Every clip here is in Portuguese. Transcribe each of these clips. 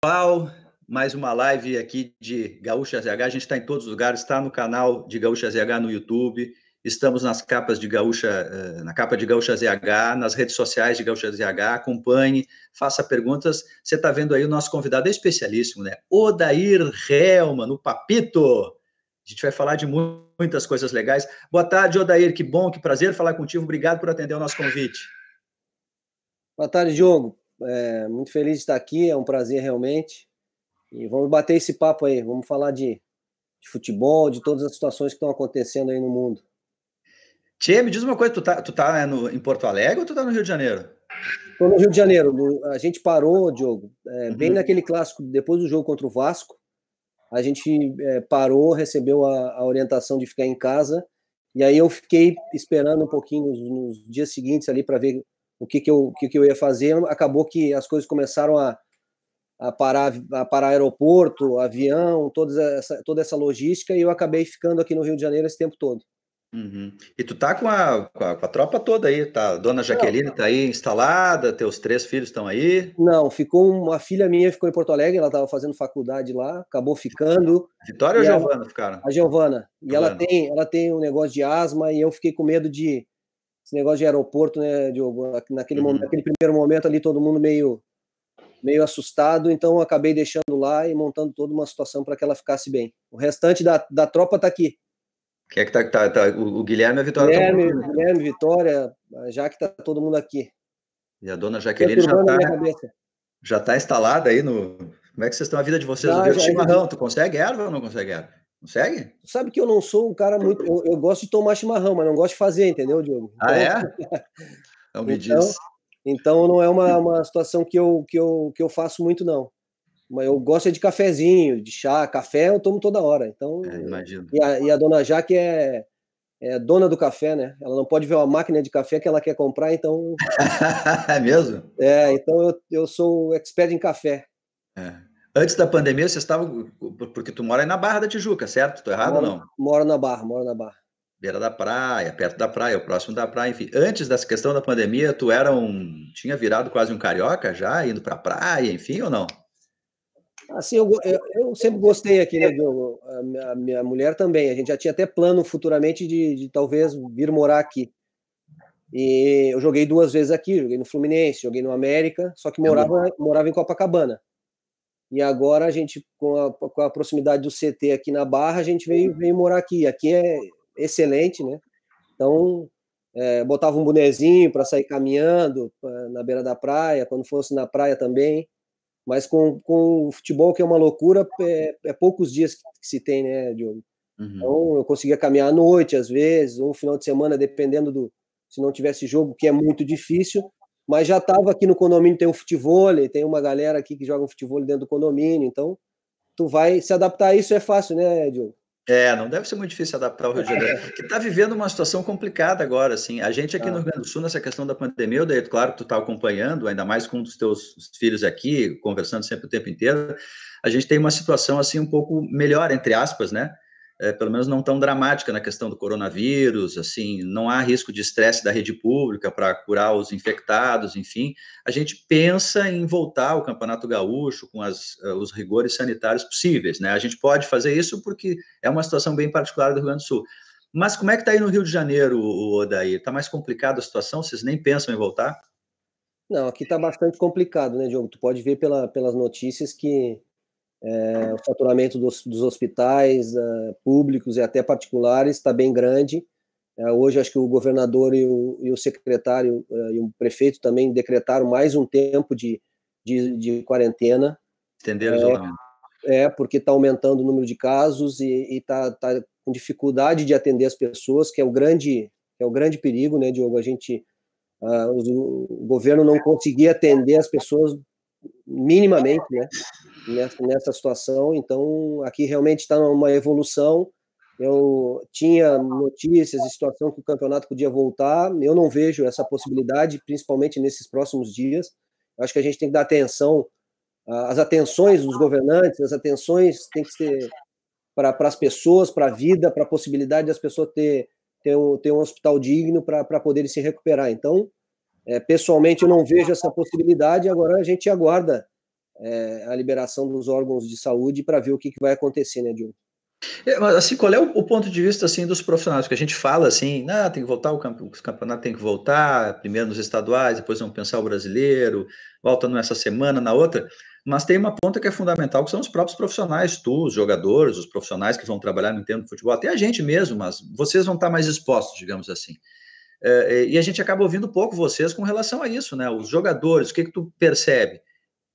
pessoal, mais uma live aqui de Gaúcha ZH. A gente está em todos os lugares, está no canal de Gaúcha ZH no YouTube, estamos nas capas de Gaúcha, eh, na capa de Gaúcha ZH, nas redes sociais de Gaúcha ZH. Acompanhe, faça perguntas. Você está vendo aí o nosso convidado especialíssimo, né? Odair Helman, no Papito. A gente vai falar de muitas coisas legais. Boa tarde, Odair. Que bom, que prazer falar contigo. Obrigado por atender o nosso convite. Boa tarde, Diogo é, muito feliz de estar aqui, é um prazer realmente. E vamos bater esse papo aí, vamos falar de, de futebol, de todas as situações que estão acontecendo aí no mundo. Tia, me diz uma coisa, tu tá, tu tá né, no, em Porto Alegre ou tu tá no Rio de Janeiro? Tô no Rio de Janeiro. No, a gente parou, Diogo, é, uhum. bem naquele clássico, depois do jogo contra o Vasco, a gente é, parou, recebeu a, a, orientação de ficar em casa, e aí eu fiquei esperando um pouquinho nos, nos dias seguintes ali para ver o que, que, eu, que, que eu ia fazer. Acabou que as coisas começaram a, a parar, a parar aeroporto, avião, toda essa, toda essa logística, e eu acabei ficando aqui no Rio de Janeiro esse tempo todo. Uhum. E tu tá com a, com a, com, a, tropa toda aí, tá? A dona Jaqueline tá aí instalada, teus três filhos estão aí? Não, ficou uma filha minha ficou em Porto Alegre, ela tava fazendo faculdade lá, acabou ficando. Vitória ou Giovana ficaram? A Giovana. E Giovana. ela tem, ela tem um negócio de asma e eu fiquei com medo de esse negócio de aeroporto, né, Diogo? Naquele, uhum. momento, naquele primeiro momento ali, todo mundo meio, meio assustado, então acabei deixando lá e montando toda uma situação para que ela ficasse bem. O restante da, da tropa está aqui. Quem é que tá, tá, tá O Guilherme e a Vitória. Guilherme, tá Guilherme Vitória, já que tá todo mundo aqui. E a dona Jaqueline já tá, já tá instalada aí no. Como é que vocês estão a vida de vocês? Tá, já, já, é chimarrão, já... tu consegue erva ou não consegue erva? Consegue? Sabe que eu não sou um cara muito. Eu, eu, gosto de tomar chimarrão, mas não gosto de fazer, entendeu, Diogo? Ah, então, ah, é? Então me diz. Então não é uma, uma situação que eu, que, eu, que eu faço muito, não. Mas eu gosto é de cafezinho, de chá, café eu tomo toda hora. Então, é, imagino. E a, e a dona Jaque é, é dona do café, né? Ela não pode ver uma máquina de café que ela quer comprar, então. é mesmo? É, então eu, eu sou expert em café. É. Antes da pandemia, você estava Porque tu mora aí na Barra da Tijuca, certo? Estou errado moro, ou não? Moro na Barra, moro na Barra. Beira da praia, perto da praia, o próximo da praia, enfim. Antes dessa questão da pandemia, tu era um. Tinha virado quase um carioca já, indo para a praia, enfim, ou não? Assim, eu, eu, eu sempre gostei aqui, né, é. Diogo? A minha, a minha, mulher também. A gente já tinha até plano futuramente de, de talvez vir morar aqui. E eu joguei duas vezes aqui, joguei no Fluminense, joguei no América, só que é morava, morava em Copacabana. E agora a gente, com a, com a proximidade do CT aqui na Barra, a gente veio, veio morar aqui. Aqui é excelente, né? Então, é, botava um bonezinho para sair caminhando na beira da praia, quando fosse na praia também. Mas com, com o futebol, que é uma loucura, é, é poucos dias que, que, se tem, né, Diogo? Uhum. Então, eu conseguia caminhar à noite, às vezes, ou um final de semana, dependendo do. Se não tivesse jogo, que é muito difícil, mas já estava aqui no condomínio, tem um futebol, tem uma galera aqui que joga um futebol dentro do condomínio, então tu vai se adaptar a isso é fácil, né, Diogo? É, não deve ser muito difícil adaptar o Rio de Janeiro, que está vivendo uma situação complicada agora, assim. A gente aqui ah. no Rio Grande do Sul, nessa questão da pandemia, o Deito, claro que tu está acompanhando, ainda mais com um dos teus filhos aqui, conversando sempre o tempo inteiro, a gente tem uma situação, assim, um pouco melhor, entre aspas, né? é, pelo menos não tão dramática na questão do coronavírus, assim, não há risco de estresse da rede pública para curar os infectados, enfim, a gente pensa em voltar ao Campeonato Gaúcho com as, eh, os rigores sanitários possíveis, né? A gente pode fazer isso porque é uma situação bem particular do Rio Grande do Sul. Mas como é que está aí no Rio de Janeiro, Odaí? Está mais complicada a situação? Vocês nem pensam em voltar? Não, aqui está bastante complicado, né, Diogo? Tu pode ver pela, pelas notícias que é, o faturamento dos, dos hospitais uh, públicos e até particulares está bem grande. Uh, hoje, acho que o governador e o, e o secretário uh, e o prefeito também decretaram mais um tempo de, de, de quarentena. entenderam o É, porque está aumentando o número de casos e está tá com dificuldade de atender as pessoas, que é o grande, é o grande perigo, né, Diogo? A gente, ah, o governo não conseguir atender as pessoas minimamente, né? Nessa, nessa situação. Então, aqui realmente está uma evolução. Eu tinha notícias e situação que o campeonato podia voltar. Eu não vejo essa possibilidade, principalmente nesses próximos dias. Eu acho que a gente tem que dar atenção as atenções dos governantes, as atenções têm que ser para as pessoas, para a vida, para a possibilidade das pessoas ter, ter, um, ter um hospital digno para poderem se recuperar. Então, é, pessoalmente, eu não vejo essa possibilidade. Agora a gente aguarda é, a liberação dos órgãos de saúde para ver o que, que, vai acontecer, né, Diogo? É, mas, assim, qual é o, o, ponto de vista assim dos profissionais? Que a gente fala assim, ah, tem que voltar o, camp campeonato, tem que voltar primeiro nos estaduais, depois vamos pensar o brasileiro, volta nessa semana, na outra. Mas tem uma ponta que é fundamental, que são os próprios profissionais, tu, os jogadores, os profissionais que vão trabalhar no do Futebol, até a gente mesmo, mas vocês vão estar mais expostos, digamos assim. É, é, e a gente acaba ouvindo pouco vocês com relação a isso, né? Os jogadores, o que, que tu percebe?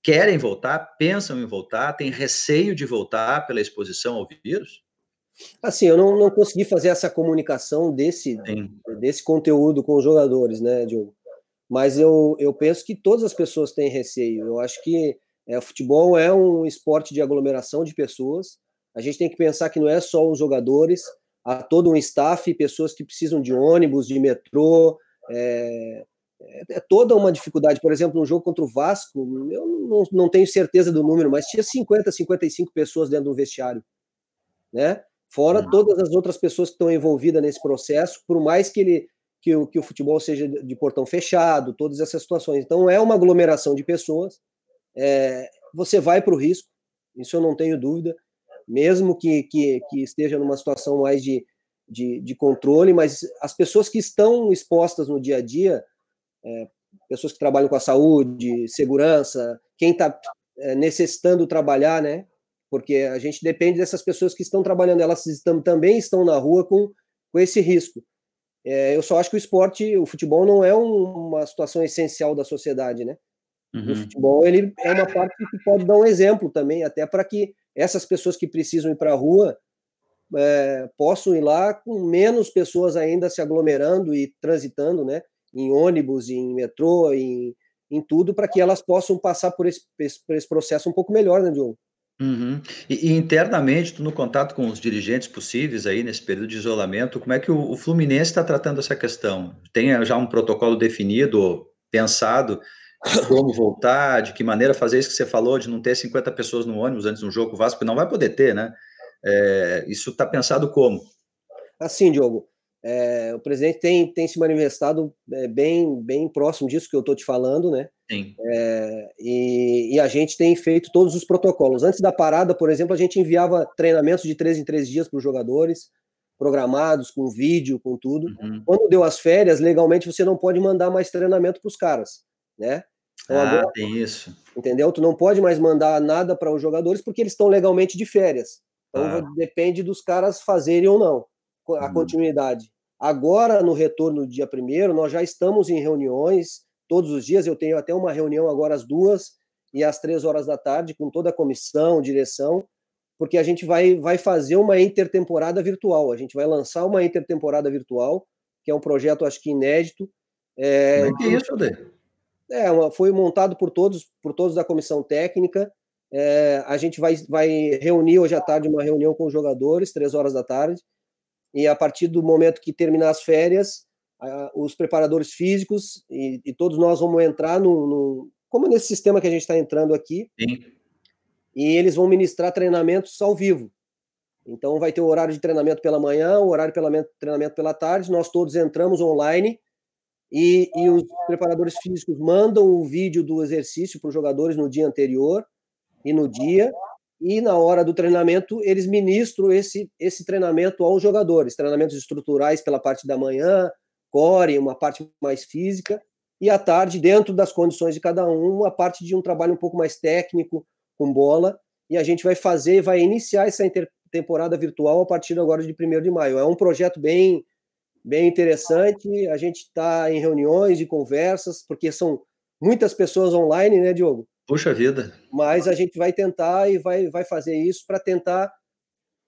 Querem voltar? Pensam em voltar? Tem receio de voltar pela exposição ao vírus? Assim, eu não, não consegui fazer essa comunicação desse, desse conteúdo com os jogadores, né, Diogo? Mas eu, eu penso que todas as pessoas têm receio. Eu acho que é, o futebol é um esporte de aglomeração de pessoas. A gente tem que pensar que não é só os jogadores, a todo um staff pessoas que precisam de ônibus, de metrô. É, é, é toda uma dificuldade. Por exemplo, um jogo contra o Vasco, eu não, não tenho certeza do número, mas tinha 50, 55 pessoas dentro do vestiário, né? Fora uhum. todas as outras pessoas que estão envolvidas nesse processo, por mais que ele que o, que o futebol seja de portão fechado, todas essas situações. Então é uma aglomeração de pessoas. É, você vai para o risco, isso eu não tenho dúvida mesmo que, que, que esteja numa situação mais de, de, de, controle, mas as pessoas que estão expostas no dia a dia, é, pessoas que trabalham com a saúde, segurança, quem está é, necessitando trabalhar, né? Porque a gente depende dessas pessoas que estão trabalhando, elas estão, também estão na rua com, com esse risco. É, eu só acho que o esporte, o futebol não é um, uma situação essencial da sociedade, né? Uhum. O futebol ele é uma parte que pode dar um exemplo também, até para que essas pessoas que precisam ir para a rua é, possam ir lá com menos pessoas ainda se aglomerando e transitando, né? Em ônibus, em metrô, em, em tudo, para que elas possam passar por esse, por esse processo um pouco melhor, né, Diogo? Uhum. E, e, internamente, tu no contato com os dirigentes possíveis aí nesse período de isolamento, como é que o, o Fluminense está tratando essa questão? Tem é, já um protocolo definido, pensado como voltar, de que maneira fazer isso que você falou, de não ter 50 pessoas no ônibus antes de um jogo Vasco, não vai poder ter, né? É, isso está pensado como? Assim, Diogo, é, o presidente tem, tem se manifestado é, bem, bem próximo disso que eu estou te falando, né? Sim. É, e, e, a gente tem feito todos os protocolos. Antes da parada, por exemplo, a gente enviava treinamentos de três em três dias para os jogadores, programados, com vídeo, com tudo. Uhum. Quando deu as férias, legalmente você não pode mandar mais treinamento para os caras, né? Então, ah, agora, tem isso. Entendeu? Tu não pode mais mandar nada para os jogadores porque eles estão legalmente de férias. Então ah. depende dos caras fazerem ou não a hum. continuidade. Agora, no retorno do dia primeiro, nós já estamos em reuniões todos os dias. Eu tenho até uma reunião agora às duas e às três horas da tarde com toda a comissão, direção, porque a gente vai, vai fazer uma intertemporada virtual. A gente vai lançar uma intertemporada virtual, que é um projeto, acho que inédito. É, é que é isso, Dê? É, foi montado por todos, por todos da comissão técnica. É, a gente vai, vai reunir hoje à tarde uma reunião com os jogadores, três horas da tarde. E a partir do momento que terminar as férias, a, os preparadores físicos e, e, todos nós vamos entrar no, no, como nesse sistema que a gente está entrando aqui. Sim. E eles vão ministrar treinamentos ao vivo. Então vai ter o horário de treinamento pela manhã, o horário de treinamento pela tarde. Nós todos entramos online e, e os preparadores físicos mandam um vídeo do exercício para os jogadores no dia anterior e no dia, e na hora do treinamento eles ministram esse, esse treinamento aos jogadores, treinamentos estruturais pela parte da manhã, core, uma parte mais física, e à tarde, dentro das condições de cada um, a parte de um trabalho um pouco mais técnico, com bola, e a gente vai fazer, vai iniciar essa temporada virtual a partir agora de 1 de maio. É um projeto bem bem interessante. A gente está em reuniões e conversas, porque são muitas pessoas online, né, Diogo? Puxa vida. Mas a gente vai tentar e vai, vai fazer isso para tentar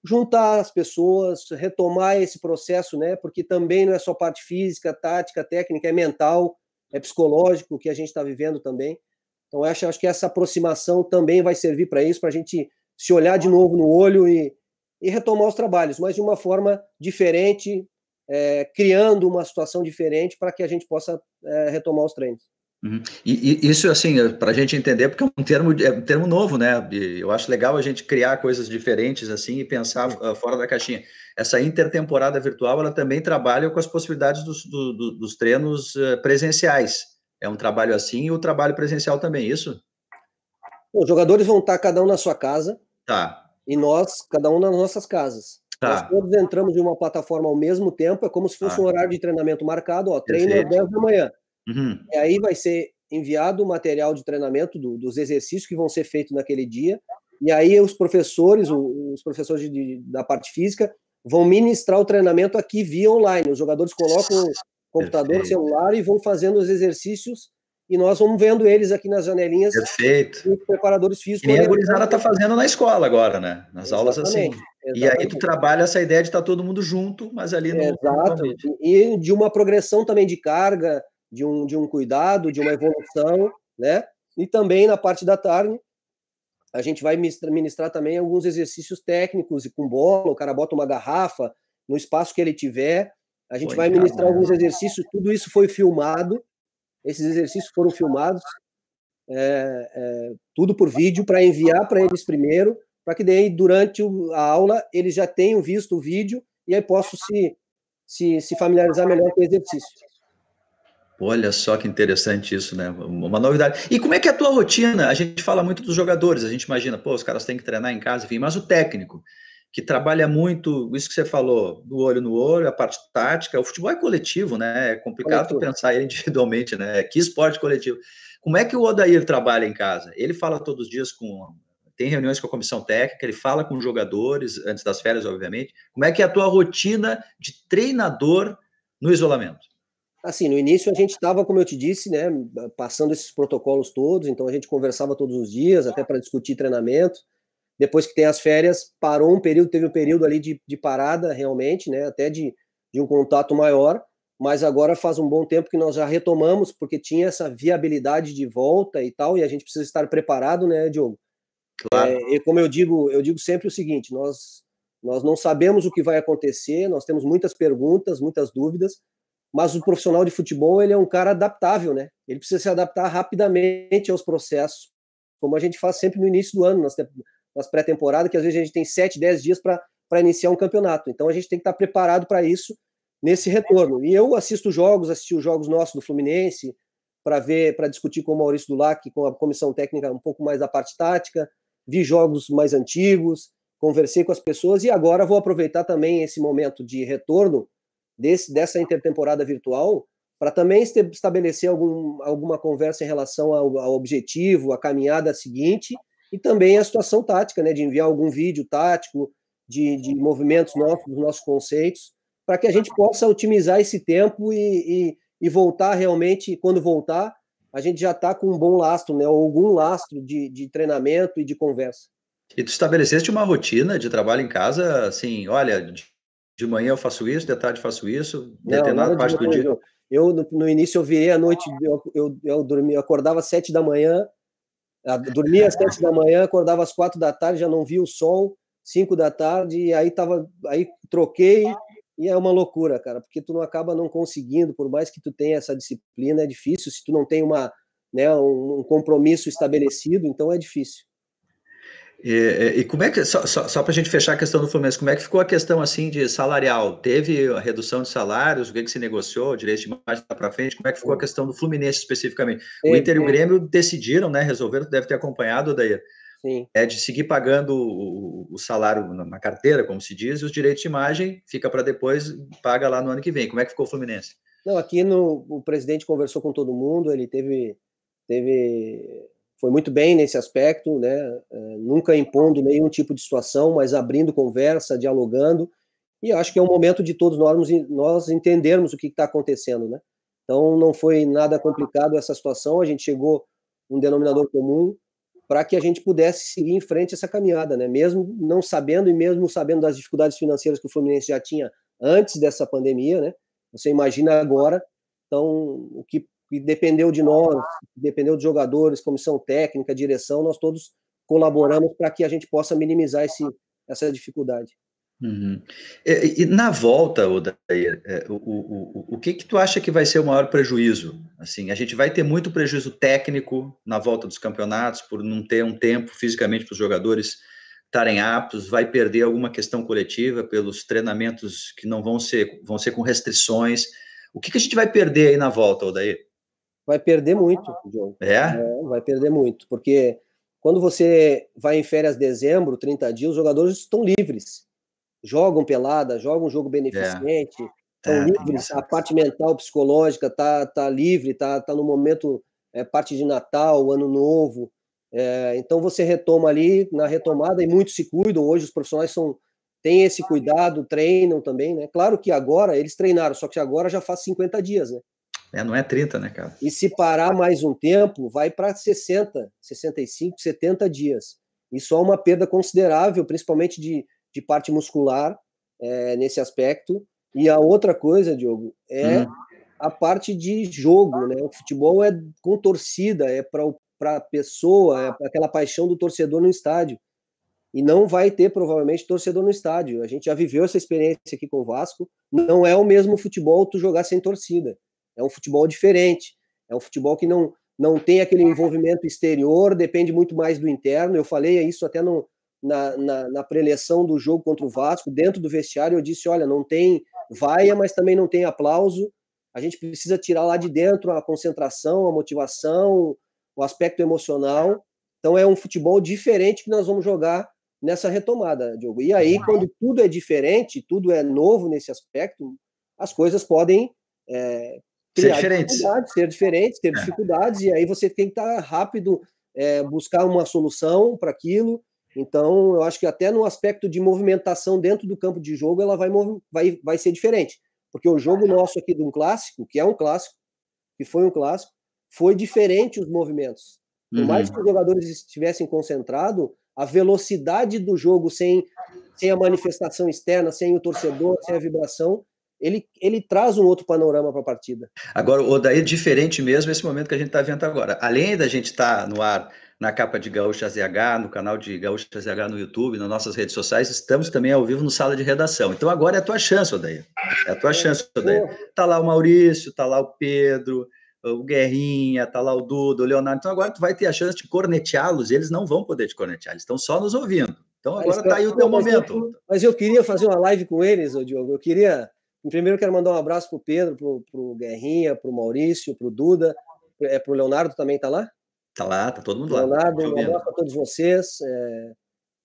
juntar as pessoas, retomar esse processo, né? Porque também não é só parte física, tática, técnica, é mental, é psicológico que a gente está vivendo também. Então, acho, acho que essa aproximação também vai servir para isso, para a gente se olhar de novo no olho e, e retomar os trabalhos, mas de uma forma diferente, é, criando uma situação diferente para que a gente possa é, retomar os treinos. Uhum. E, e, isso, assim, é, para a gente entender, porque é um termo, é um termo novo, né? E eu acho legal a gente criar coisas diferentes, assim, e pensar uh, fora da caixinha. Essa intertemporada virtual, ela também trabalha com as possibilidades dos, do, do, dos treinos uh, presenciais. É um trabalho assim e o trabalho presencial também, isso? os jogadores vão estar cada um na sua casa. Tá. E nós, cada um nas nossas casas. Tá. Nós todos entramos em uma plataforma ao mesmo tempo, é como se fosse ah. um horário de treinamento marcado, ó, treino às 10 da manhã. Uhum. E aí vai ser enviado o material de treinamento do, dos exercícios que vão ser feitos naquele dia, e aí os professores, os professores de, da parte física, vão ministrar o treinamento aqui via online. Os jogadores colocam o computador, Perfeito. celular e vão fazendo os exercícios e nós vamos vendo eles aqui nas janelinhas. Perfeito. Os preparadores físicos. E a gurizada está fazendo na escola agora, né? Nas exatamente, aulas assim. Exatamente. E aí tu trabalha essa ideia de estar tá todo mundo junto, mas ali no. Exato. E de uma progressão também de carga, de um, de um cuidado, de uma evolução, né? E também na parte da tarde, a gente vai ministrar também alguns exercícios técnicos e com bola, o cara bota uma garrafa no espaço que ele tiver. A gente vai ministrar né? alguns exercícios, tudo isso foi filmado esses exercícios foram filmados, é, é, tudo por vídeo, para enviar para eles primeiro, para que daí, durante a aula, eles já tenham visto o vídeo e aí possam se, se, se familiarizar melhor com o exercício. Olha só que interessante isso, né? Uma novidade. E como é que é a tua rotina? A gente fala muito dos jogadores, a gente imagina, pô, os caras têm que treinar em casa, enfim, mas o técnico, que trabalha muito isso que você falou, do olho no olho, a parte tática. O futebol é coletivo, né? É complicado coletivo. pensar ele individualmente, né? Que esporte coletivo. Como é que o Odair trabalha em casa? Ele fala todos os dias com. Tem reuniões com a comissão técnica, ele fala com jogadores, antes das férias, obviamente. Como é que é a tua rotina de treinador no isolamento? Assim, no início a gente estava, como eu te disse, né, passando esses protocolos todos, então a gente conversava todos os dias, até para discutir treinamento depois que tem as férias, parou um período, teve um período ali de, de parada, realmente, né? Até de, de um contato maior, mas agora faz um bom tempo que nós já retomamos, porque tinha essa viabilidade de volta e tal, e a gente precisa estar preparado, né, Diogo? Claro. É, e como eu digo, eu digo sempre o seguinte: nós, nós não sabemos o que vai acontecer, nós temos muitas perguntas, muitas dúvidas, mas o profissional de futebol ele é um cara adaptável, né? Ele precisa se adaptar rapidamente aos processos, como a gente faz sempre no início do ano nas pré-temporadas, que às vezes a gente tem 7, 10 dias para iniciar um campeonato. Então a gente tem que estar tá preparado para isso nesse retorno. E eu assisto jogos, assisti os jogos nossos do Fluminense, para ver, para discutir com o Maurício Dulac, com a comissão técnica, um pouco mais da parte tática, vi jogos mais antigos, conversei com as pessoas e agora vou aproveitar também esse momento de retorno desse, dessa intertemporada virtual para também estabelecer algum, alguma conversa em relação ao, ao objetivo, a caminhada seguinte e também a situação tática, né, de enviar algum vídeo tático, de, de movimentos novos, dos nossos conceitos, para que a gente possa otimizar esse tempo e, e, e voltar realmente, quando voltar, a gente já está com um bom lastro, né, algum lastro de, de treinamento e de conversa. E tu estabeleceste uma rotina de trabalho em casa, assim, olha, de manhã eu faço isso, de tarde faço isso, não, determinada parte de manhã, do dia. Eu, no, no, início eu virei à noite, eu, eu, eu, dormia, eu acordava às sete da manhã, ah, dormia às sete da manhã, acordava às quatro da tarde, já não via o sol, cinco da tarde, e aí tava, aí troquei, e é uma loucura, cara, porque tu não acaba não conseguindo, por mais que tu tenha essa disciplina, é difícil, se tu não tem uma, né, um, um compromisso estabelecido, então é difícil. E, e, como é que, só, só, só para a gente fechar a questão do Fluminense, como é que ficou a questão assim de salarial? Teve a redução de salários? O que, que se negociou? Direito de imagem tá para frente? Como é que ficou a questão do Fluminense especificamente? Sim, o é, Inter e o é. Grêmio decidiram, né? Resolveram, deve ter acompanhado, daí. É de seguir pagando o, o, salário na carteira, como se diz, e os direitos de imagem fica para depois, paga lá no ano que vem. Como é que ficou o Fluminense? Não, aqui no, o presidente conversou com todo mundo, ele teve, teve foi muito bem nesse aspecto, né? É, nunca impondo nenhum tipo de situação, mas abrindo conversa, dialogando. E acho que é um momento de todos nós, nós entendermos o que está acontecendo, né? Então não foi nada complicado essa situação, a gente chegou um denominador comum para que a gente pudesse seguir em frente essa caminhada, né? Mesmo não sabendo e mesmo sabendo das dificuldades financeiras que o Fluminense já tinha antes dessa pandemia, né? Você imagina agora, então o que e dependeu de nós, dependeu de jogadores, comissão técnica, direção, nós todos colaboramos para que a gente possa minimizar esse, essa dificuldade. Uhum. E, e, na volta, Odair, é, o, o, o, o que que tu acha que vai ser o maior prejuízo? Assim, a gente vai ter muito prejuízo técnico na volta dos campeonatos por não ter um tempo fisicamente para os jogadores estarem aptos, vai perder alguma questão coletiva pelos treinamentos que não vão ser vão ser com restrições. O que, que a gente vai perder aí na volta, Odair? vai perder muito, John. É? é? Vai perder muito, porque quando você vai em férias dezembro, 30 dias, os jogadores estão livres. Jogam pelada, jogam um jogo é. beneficente, é, estão é. livres, a parte mental, psicológica tá, tá livre, tá, tá no momento, é parte de Natal, Ano Novo. É, então você retoma ali na retomada e muitos se cuidam. Hoje os profissionais são têm esse cuidado, treinam também, né? Claro que agora eles treinaram, só que agora já faz 50 dias, né? É, não é 30, né, cara? E se parar mais um tempo, vai para 60, 65, 70 dias. Isso é uma perda considerável, principalmente de, de parte muscular, é, nesse aspecto. E a outra coisa, Diogo, é hum. a parte de jogo, né? O futebol é com torcida, é para a pessoa, é para aquela paixão do torcedor no estádio. E não vai ter, provavelmente, torcedor no estádio. A gente já viveu essa experiência aqui com o Vasco. Não é o mesmo futebol tu jogar sem torcida. É um futebol diferente. É um futebol que não, não tem aquele envolvimento exterior, depende muito mais do interno. Eu falei isso até no, na, na, na preleção do jogo contra o Vasco, dentro do vestiário, eu disse: olha, não tem vaia, mas também não tem aplauso. A gente precisa tirar lá de dentro a concentração, a motivação, o aspecto emocional. Então é um futebol diferente que nós vamos jogar nessa retomada, Diogo. E aí, quando tudo é diferente, tudo é novo nesse aspecto, as coisas podem é, ser diferente. Ser diferente, ter é. dificuldades, e aí você tem que estar tá rápido, é, buscar uma solução para aquilo. Então, eu acho que até no aspecto de movimentação dentro do campo de jogo, ela vai, vai, vai ser diferente. Porque o jogo nosso aqui de um clássico, que é um clássico, que foi um clássico, foi diferente os movimentos. Por uhum. mais que os jogadores estivessem concentrados, a velocidade do jogo sem, sem a manifestação externa, sem o torcedor, sem a vibração, ele, ele traz um outro panorama para a partida. Agora, o Odair, diferente mesmo esse momento que a gente está vendo agora. Além da gente estar tá no ar na capa de Gaúcha ZH, no canal de Gaúcha ZH no YouTube, nas nossas redes sociais, estamos também ao vivo no Sala de Redação. Então agora é a tua chance, Odair. É a tua é, chance, Odair. Está lá o Maurício, está lá o Pedro, o Guerrinha, está lá o Duda, o Leonardo. Então agora tu vai ter a chance de corneteá-los, eles não vão poder te cornetear, eles estão só nos ouvindo. Então agora está tá aí o teu mas momento. Eu, mas eu queria fazer uma live com eles, ô Diogo, eu queria Primeiro, quero mandar um abraço para o Pedro, para o Guerrinha, para o Maurício, para o Duda, é, para o Leonardo também está lá? Está lá, está todo mundo Leonardo, lá. Leonardo, um abraço para todos vocês. É,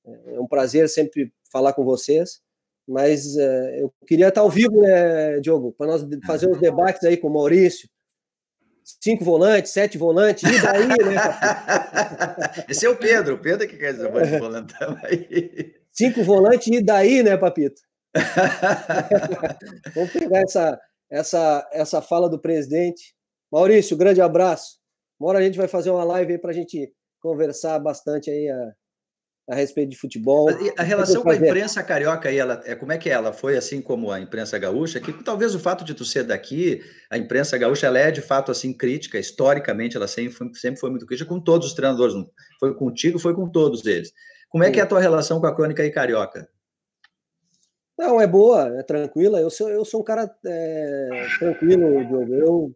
é, é, um prazer sempre falar com vocês. Mas é, eu queria estar tá ao vivo, né, Diogo, para nós fazer uns debates aí com o Maurício. Cinco volantes, sete volantes, e daí, né? Esse é o Pedro, o Pedro que quer dizer é. volantão aí. Cinco volantes, e daí, né, Papito? Vamos pegar essa, essa, essa fala do presidente. Maurício, grande abraço. Uma hora a gente vai fazer uma live aí para a gente conversar bastante aí a, a respeito de futebol. A, a relação com a imprensa carioca aí, ela, é, como é que é? ela foi, assim como a imprensa gaúcha? Que talvez o fato de tu ser daqui, a imprensa gaúcha, ela é de fato assim crítica, historicamente ela sempre foi, sempre foi muito crítica com todos os treinadores, foi contigo, foi com todos eles. Como é Sim. que é a tua relação com a crônica aí carioca? Não, é boa, é tranquila. Eu sou, eu sou um cara é, tranquilo, Diogo. Eu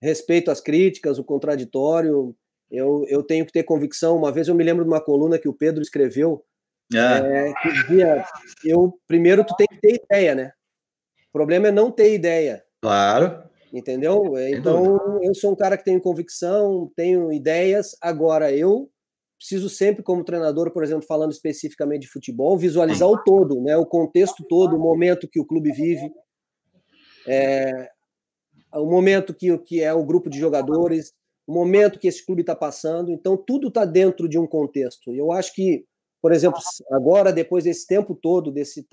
respeito as críticas, o contraditório. Eu, eu tenho que ter convicção. Uma vez eu me lembro de uma coluna que o Pedro escreveu. É. É, que dizia, eu, primeiro, tu tem que ter ideia, né? O problema é não ter ideia. Claro. Entendeu? Então, eu sou um cara que tenho convicção, tenho ideias. Agora, eu preciso sempre, como treinador, por exemplo, falando especificamente de futebol, visualizar o todo, né? o contexto todo, o momento que o clube vive, é, o momento que, que é o grupo de jogadores, o momento que esse clube está passando. Então, tudo está dentro de um contexto. Eu acho que, por exemplo, agora, depois desse tempo todo, desse,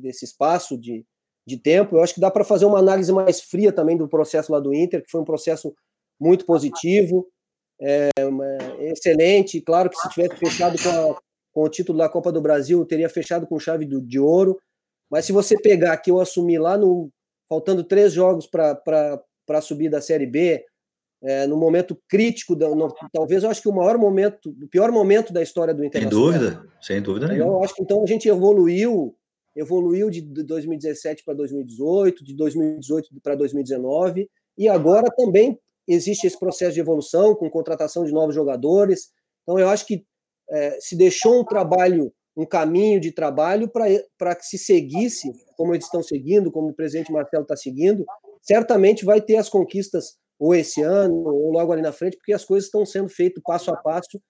desse espaço de, de tempo, eu acho que dá para fazer uma análise mais fria também do processo lá do Inter, que foi um processo muito positivo é, excelente. Claro que se tivesse fechado com, a, com, o título da Copa do Brasil, teria fechado com chave do, de ouro. Mas se você pegar que eu assumi lá no. faltando três jogos para subir da Série B, é, no momento crítico, da, no, talvez eu acho que o maior momento, o pior momento da história do Internacional. Sem dúvida, sem dúvida nenhuma. Eu acho que então a gente evoluiu, evoluiu de 2017 para 2018, de 2018 para 2019 e agora também existe esse processo de evolução com contratação de novos jogadores. Então, eu acho que é, se deixou um trabalho, um caminho de trabalho para que se seguisse, como eles estão seguindo, como o presidente Marcelo está seguindo, certamente vai ter as conquistas ou esse ano ou logo ali na frente, porque as coisas estão sendo feitas passo a passo,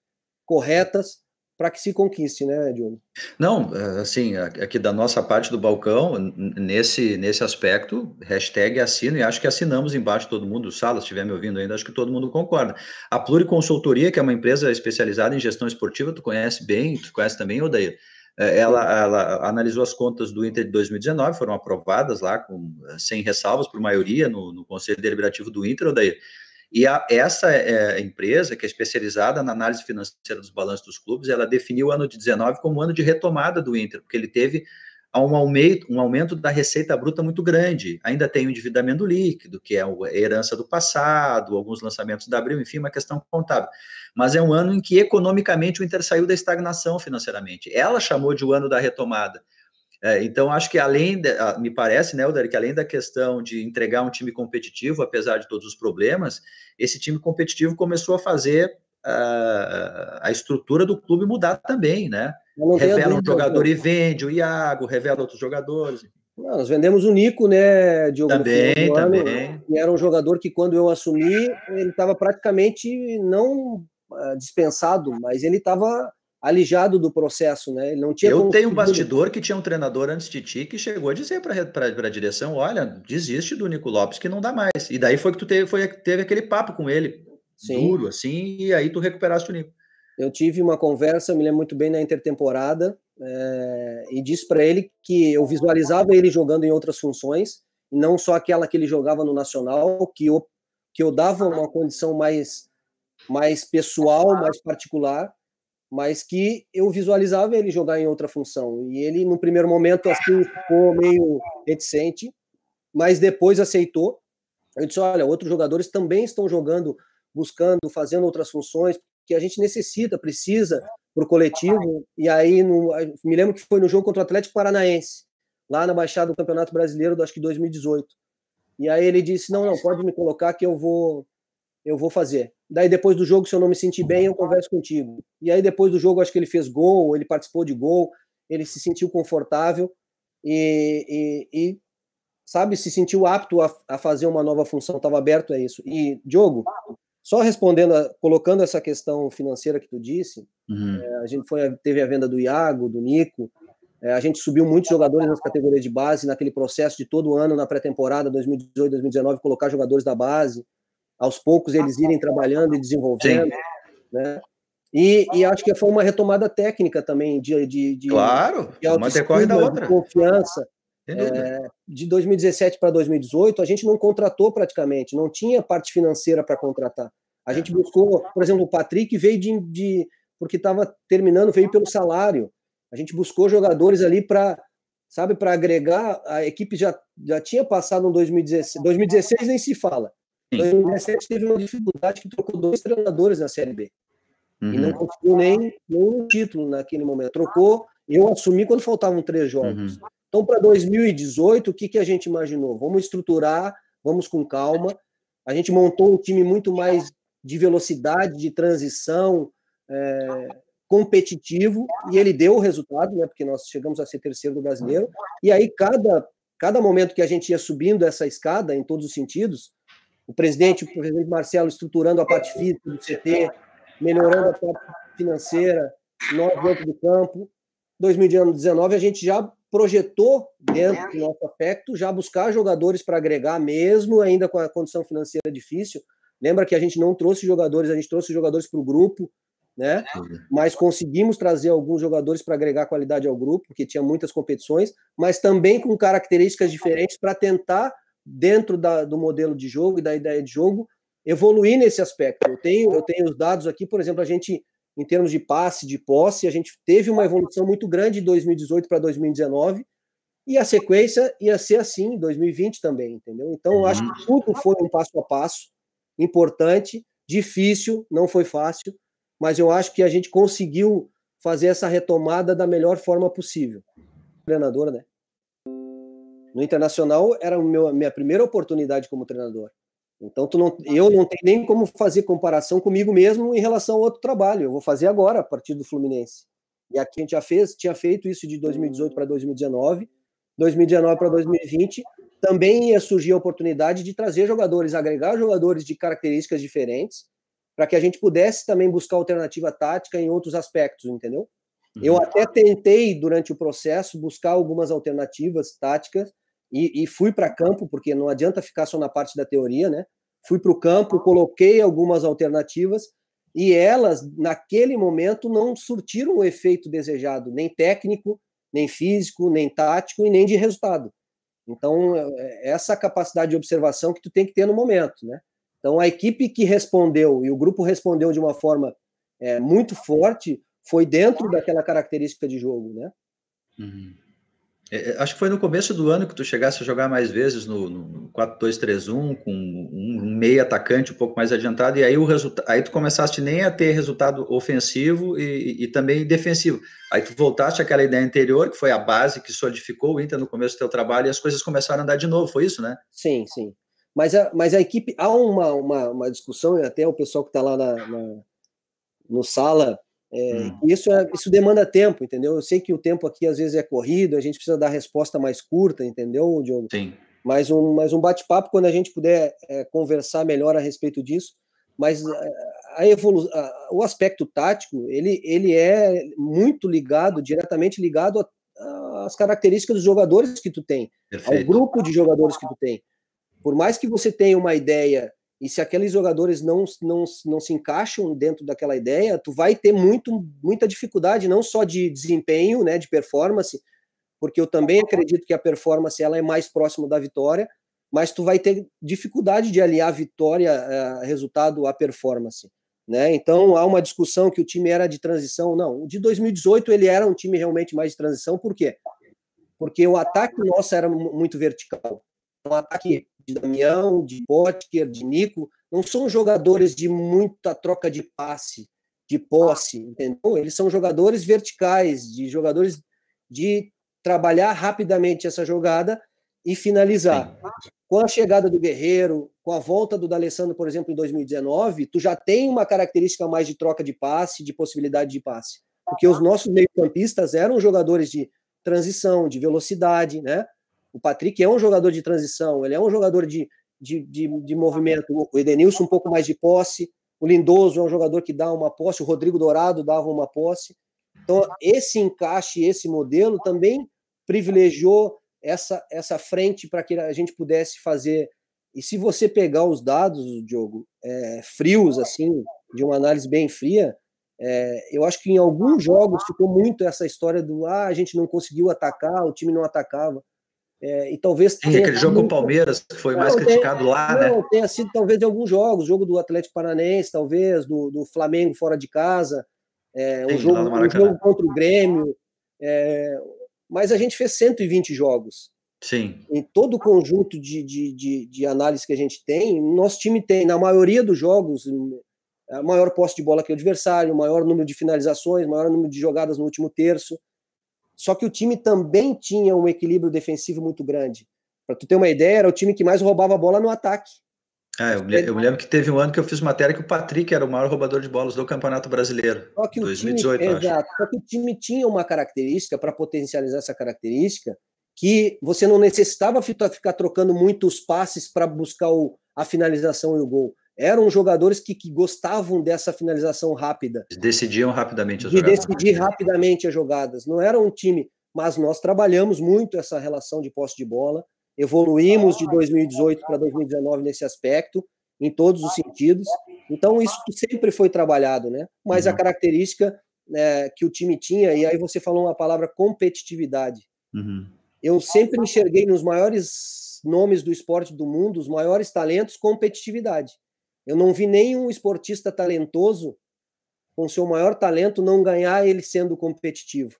corretas, para que se conquiste, né, Diogo? Não, é, assim, aqui da nossa parte do balcão, nesse, nesse aspecto, hashtag assino, e acho que assinamos embaixo todo mundo, Sala, se estiver me ouvindo ainda, acho que todo mundo concorda. A Pluriconsultoria, que é uma empresa especializada em gestão esportiva, tu conhece bem, tu conhece também, Odair, é, ela, ela, analisou as contas do Inter de 2019, foram aprovadas lá, com, eh, sem ressalvas por maioria, no, no Conselho Deliberativo do Inter, Odair, e a, essa é, é, empresa, que é especializada na análise financeira dos balanços dos clubes, ela definiu o ano de 19 como ano de retomada do Inter, porque ele teve um aumento, um aumento da receita bruta muito grande. Ainda tem o endividamento líquido, que é, é a herança do passado, alguns lançamentos da Abril, enfim, uma questão contábil. Mas é um ano em que economicamente o Inter saiu da estagnação financeiramente. Ela chamou de o ano da retomada. É, então, acho que além, de, ah, me parece, né, Elder, que além da questão de entregar um time competitivo, apesar de todos os problemas, esse time competitivo começou a fazer a, ah, a estrutura do clube mudar também, né? Revela um jogador e vende, o Iago, revela outros jogadores. Não, nós vendemos o Nico, né, Diogo? Também, também. e era um jogador que, quando eu assumi, ele estava praticamente não ah, dispensado, mas ele estava alijado do processo, né? Ele não tinha. Eu tenho um bastidor que tinha um treinador antes de ti que chegou a dizer para a direção, olha, desiste do Nico Lopes que não dá mais. E daí foi que tu teve, foi, teve aquele papo com ele, Sim. duro assim, e aí tu recuperaste o Nico. Eu tive uma conversa, me lembro muito bem na intertemporada, é, e disse para ele que eu visualizava ele jogando em outras funções, não só aquela que ele jogava no Nacional, que eu, que eu dava uma condição mais mais pessoal, mais particular, mas que eu visualizava ele jogar em outra função. E ele, no primeiro momento, assim, ficou meio reticente, mas depois aceitou. Eu disse: olha, outros jogadores também estão jogando, buscando, fazendo outras funções, que a gente necessita, precisa para o coletivo. E aí, no, me lembro que foi no jogo contra o Atlético Paranaense, lá na Baixada do Campeonato Brasileiro, acho que 2018. E aí ele disse: não, não, pode me colocar que eu vou eu vou fazer. Daí depois do jogo, se eu não me sentir bem, eu converso contigo. E aí depois do jogo, acho que ele fez gol, ele participou de gol, ele se sentiu confortável e, e, e sabe, se sentiu apto a, a fazer uma nova função, estava aberto a isso. E, Diogo, só respondendo, a, colocando essa questão financeira que tu disse, uhum. é, a gente foi, teve a venda do Iago, do Nico, é, a gente subiu muitos jogadores nas categorias de base, naquele processo de todo ano, na pré-temporada 2018, 2019, colocar jogadores da base aos poucos eles irem trabalhando e desenvolvendo. Sim. Né? E, e, acho que foi uma retomada técnica também de, de, de claro, de uma decorre da outra. Eh, de confiança. É, de 2017 para 2018, a gente não contratou praticamente, não tinha parte financeira para contratar. A gente é. buscou, por exemplo, o Patrick veio de. de porque estava terminando, veio pelo salário. A gente buscou jogadores ali para sabe, para agregar, a equipe já, já tinha passado em 2016, 2016 nem se fala, em 2017 teve uma dificuldade que trocou dois treinadores na Série B. Uhum. E não uhum. conseguiu nem um título naquele momento. Trocou, eu assumi quando faltavam três jogos. Uhum. Então, para 2018, o que, que a gente imaginou? Vamos estruturar, vamos com calma. A gente montou um time muito mais de velocidade, de transição, é, competitivo, e ele deu o resultado, né, porque nós chegamos a ser terceiro do brasileiro. E aí, cada, cada momento que a gente ia subindo essa escada, em todos os sentidos, o presidente, o presidente Marcelo, estruturando a parte física do CT, melhorando a parte financeira, nós dentro do campo. 2019 a gente já projetou dentro do nosso aspecto já buscar jogadores para agregar mesmo ainda com a condição financeira difícil. Lembra que a gente não trouxe jogadores, a gente trouxe jogadores para o grupo, né? Mas conseguimos trazer alguns jogadores para agregar qualidade ao grupo, porque tinha muitas competições, mas também com características diferentes para tentar dentro da, do modelo de jogo e da ideia de jogo, evoluir nesse aspecto. Eu tenho, eu tenho os dados aqui, por exemplo, a gente, em termos de passe, de posse, a gente teve uma evolução muito grande de 2018 para 2019, e a sequência ia ser assim em 2020 também, entendeu? Então, eu acho uhum. que tudo foi um passo a passo importante, difícil, não foi fácil, mas eu acho que a gente conseguiu fazer essa retomada da melhor forma possível. Treinador, né? No Internacional era a minha primeira oportunidade como treinador. Então tu não, eu não tenho nem como fazer comparação comigo mesmo em relação a outro trabalho. Eu vou fazer agora a partir do Fluminense. E aqui a gente já fez, tinha feito isso de 2018 para 2019, 2019 para 2020. Também ia surgir a oportunidade de trazer jogadores, agregar jogadores de características diferentes, para que a gente pudesse também buscar alternativa tática em outros aspectos, entendeu? Eu uhum. até tentei, durante o processo, buscar algumas alternativas táticas e, e fui para campo, porque não adianta ficar só na parte da teoria, né? Fui para o campo, coloquei algumas alternativas e elas, naquele momento, não surtiram o efeito desejado, nem técnico, nem físico, nem tático e nem de resultado. Então, é, é essa capacidade de observação que tu tem que ter no momento, né? Então, a equipe que respondeu e o grupo respondeu de uma forma é, muito forte foi dentro daquela característica de jogo, né? Uhum. É, é, acho que foi no começo do ano que tu chegasse a jogar mais vezes no, no 4-2-3-1, com um, um meio atacante um pouco mais adiantado, e aí, o aí tu começaste nem a ter resultado ofensivo e, e, também defensivo. Aí tu voltaste àquela ideia anterior, que foi a base que solidificou o Inter no começo do teu trabalho, e as coisas começaram a andar de novo, foi isso, né? Sim, sim. Mas a, mas a equipe, há uma, uma, uma discussão, e até o pessoal que está lá na, na, no sala é, hum. isso, é, isso demanda tempo, entendeu? Eu sei que o tempo aqui às vezes é corrido, a gente precisa dar resposta mais curta, entendeu, Diogo? Sim. Mas um, mas um bate-papo, quando a gente puder é, conversar melhor a respeito disso, mas é, a evolu a, o aspecto tático, ele, ele é muito ligado, diretamente ligado às características dos jogadores que tu tem, Perfeito. ao grupo de jogadores que tu tem. Por mais que você tenha uma ideia e se aqueles jogadores não, não, não se encaixam dentro daquela ideia, tu vai ter muito, muita dificuldade, não só de desempenho, né, de performance, porque eu também acredito que a performance ela é mais próxima da vitória, mas tu vai ter dificuldade de aliar vitória, eh, resultado à performance. Né? Então há uma discussão que o time era de transição. Não, de 2018 ele era um time realmente mais de transição, por quê? Porque o ataque nosso era muito vertical. Um então, ataque de Damião, de Potker, de Nico, não são jogadores de muita troca de passe, de posse, entendeu? Eles são jogadores verticais, de jogadores de trabalhar rapidamente essa jogada e finalizar. Sim. Com a chegada do Guerreiro, com a volta do D'Alessandro, por exemplo, em 2019, tu já tem uma característica mais de troca de passe, de possibilidade de passe. Porque os nossos meio-campistas eram jogadores de transição, de velocidade, né? O Patrick é um jogador de transição, ele é um jogador de, de, de, de movimento. O Edenilson, um pouco mais de posse. O Lindoso é um jogador que dá uma posse. O Rodrigo Dourado dava uma posse. Então, esse encaixe, esse modelo também privilegiou essa, essa frente para que a gente pudesse fazer. E se você pegar os dados, Diogo, é, frios, assim, de uma análise bem fria, é, eu acho que em alguns jogos ficou muito essa história do ah, a gente não conseguiu atacar, o time não atacava. É, e talvez. Sim, aquele jogo com o Palmeiras que foi mais criticado tenha, lá, né? não, né? Tenha sido talvez de alguns jogos, jogo do Atlético Paranaense, talvez, do, do Flamengo fora de casa, é, Sim, um, jogo, um, jogo, contra o Grêmio. É, mas a gente fez 120 jogos. Sim. Em todo o conjunto de, de, de, de análise que a gente tem, nosso time tem, na maioria dos jogos, a maior posse de bola que o adversário, maior número de finalizações, maior número de jogadas no último terço. Só que o time também tinha um equilíbrio defensivo muito grande. Para tu ter uma ideia, era o time que mais roubava a bola no ataque. Ah, eu, me, eu me lembro que teve um ano que eu fiz matéria que o Patrick era o maior roubador de bolas do Campeonato Brasileiro. Só que 2018, time, exato, Só que o time tinha uma característica, para potencializar essa característica, que você não necessitava ficar trocando muitos passes para buscar o, a finalização e o gol eram jogadores que, que gostavam dessa finalização rápida. Decidiam rapidamente as de jogadas. decidir rapidamente as jogadas. Não era um time, mas nós trabalhamos muito essa relação de posse de bola, evoluímos de 2018 para 2019 nesse aspecto, em todos os sentidos. Então, isso sempre foi trabalhado, né? Mas uhum. a característica né, que o time tinha, e aí você falou uma palavra competitividade. Uhum. Eu sempre enxerguei nos maiores nomes do esporte do mundo, os maiores talentos, competitividade. Eu não vi nenhum esportista talentoso com seu maior talento não ganhar ele sendo competitivo.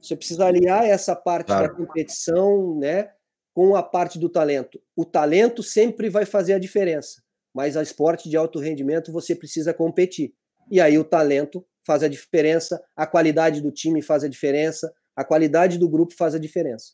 Você precisa aliar essa parte claro. da competição, né, com a parte do talento. O talento sempre vai fazer a diferença, mas a esporte de alto rendimento você precisa competir. E aí o talento faz a diferença, a qualidade do time faz a diferença, a qualidade do grupo faz a diferença.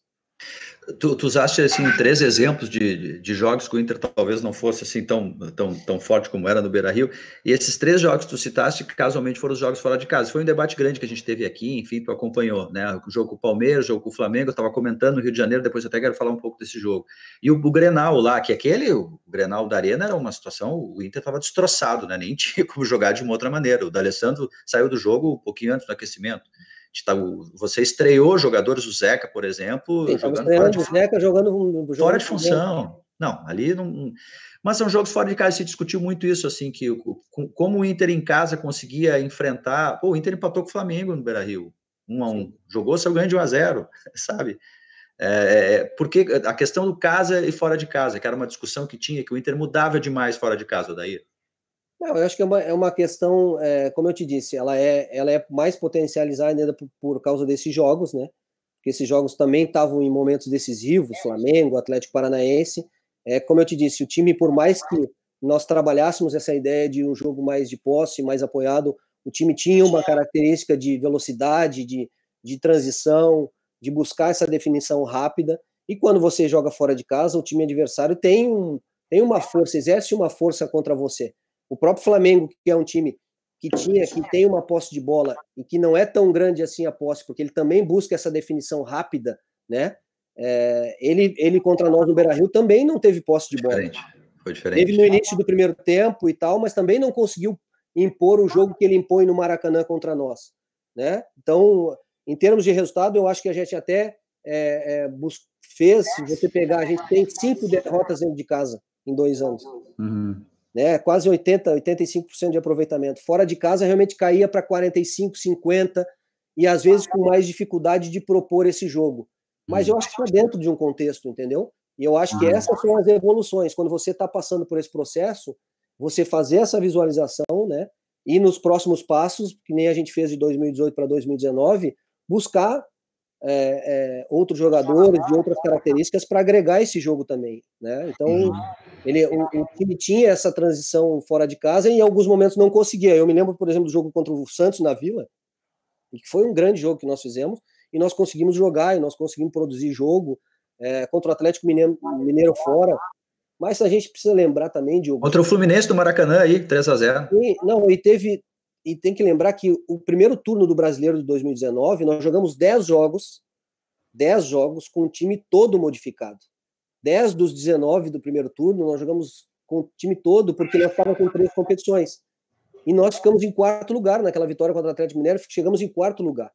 Tu, tu, usaste assim, três exemplos de, de, jogos que o Inter talvez não fosse assim tão, tão, tão forte como era no Beira Rio. E esses três jogos que tu citaste, casualmente foram os jogos fora de casa. Foi um debate grande que a gente teve aqui, enfim, tu acompanhou, né? O jogo com o Palmeiras, o jogo com o Flamengo, eu estava comentando no Rio de Janeiro, depois até quero falar um pouco desse jogo. E o, o Grenal lá, que aquele, o Grenal da Arena era uma situação, o Inter estava destroçado, né? Nem tinha como jogar de uma outra maneira. O D'Alessandro saiu do jogo um pouquinho antes do aquecimento. Tá, você estreou jogadores, o Zeca, por exemplo, Sim, jogando fora de, Zeca, jogando, jogando fora de função. Não, ali não. Mas são jogos fora de casa, se discutiu muito isso, assim, que como o Inter em casa conseguia enfrentar. Pô, o Inter empatou com o Flamengo no Beira Rio, um a um. Jogou seu ganho de 1 a 0 sabe? É, é, é porque a questão do casa e fora de casa, que era uma discussão que tinha, que o Inter mudava demais fora de casa, daí. Não, eu acho que é uma, é uma questão, é, como eu te disse, ela é, ela é mais potencializada ainda por, por causa desses jogos, né? Porque esses jogos também estavam em momentos decisivos, é. Flamengo, Atlético Paranaense. É, como eu te disse, o time, por mais que nós trabalhássemos essa ideia de um jogo mais de posse, mais apoiado, o time tinha uma característica de velocidade, de, de transição, de buscar essa definição rápida. E quando você joga fora de casa, o time adversário tem, um, tem uma é. força, exerce uma força contra você. O próprio Flamengo, que é um time que tinha, que tem uma posse de bola e que não é tão grande assim a posse, porque ele também busca essa definição rápida, né? É, ele, ele contra nós no Beira Rio também não teve posse de bola. Diferente. Foi diferente. Teve no início do primeiro tempo e tal, mas também não conseguiu impor o jogo que ele impõe no Maracanã contra nós, né? Então, em termos de resultado, eu acho que a gente até é, é, fez. Se você pegar, a gente tem cinco derrotas dentro de casa em dois anos. Uhum né? Quase 80, 85% de aproveitamento. Fora de casa realmente caía para 45, 50 e às vezes com mais dificuldade de propor esse jogo. Mas eu uhum. acho que está dentro de um contexto, entendeu? E eu acho que ah. essas são as evoluções. Quando você está passando por esse processo, você fazer essa visualização, né? E nos próximos passos, que nem a gente fez de 2018 para 2019, buscar é, é, outros jogadores de outras características para agregar esse jogo também, né? Então uhum. ele, o, o, time tinha essa transição fora de casa e em alguns momentos não conseguia. Eu me lembro, por exemplo, do jogo contra o Santos na Vila, que foi um grande jogo que nós fizemos e nós conseguimos jogar e nós conseguimos produzir jogo é, contra o Atlético Mineiro, Mineiro fora. Mas a gente precisa lembrar também de contra o Fluminense do Maracanã aí 3 a 0. não e teve e tem que lembrar que o primeiro turno do Brasileiro de 2019, nós jogamos 10 jogos, 10 jogos com o time todo modificado. 10 dos 19 do primeiro turno, nós jogamos com o time todo, porque nós estávamos com três competições. E nós ficamos em quarto lugar naquela vitória contra o Atlético Mineiro, chegamos em quarto lugar.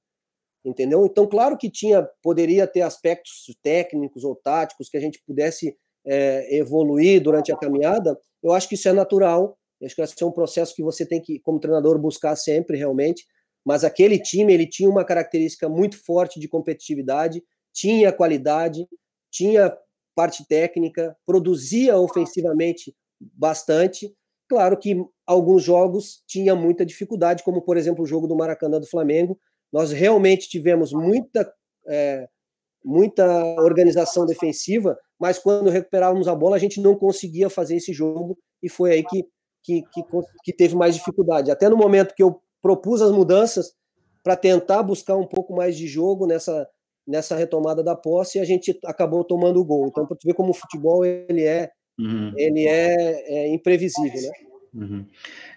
Entendeu? Então, claro que tinha, poderia ter aspectos técnicos ou táticos que a gente pudesse é, evoluir durante a caminhada. Eu acho que isso é natural Acho que esse é um processo que você tem que, como treinador, buscar sempre realmente. Mas aquele time ele tinha uma característica muito forte de competitividade, tinha qualidade, tinha parte técnica, produzia ofensivamente bastante. Claro que alguns jogos tinha muita dificuldade, como por exemplo o jogo do Maracanã do Flamengo. Nós realmente tivemos muita é, muita organização defensiva, mas quando recuperávamos a bola, a gente não conseguia fazer esse jogo, e foi aí que que, que, que teve mais dificuldade. Até no momento que eu propus as mudanças para tentar buscar um pouco mais de jogo nessa, nessa retomada da posse, a gente acabou tomando o gol. Então, para tu ver como o futebol ele é, uhum. ele é, é imprevisível, né? Uhum.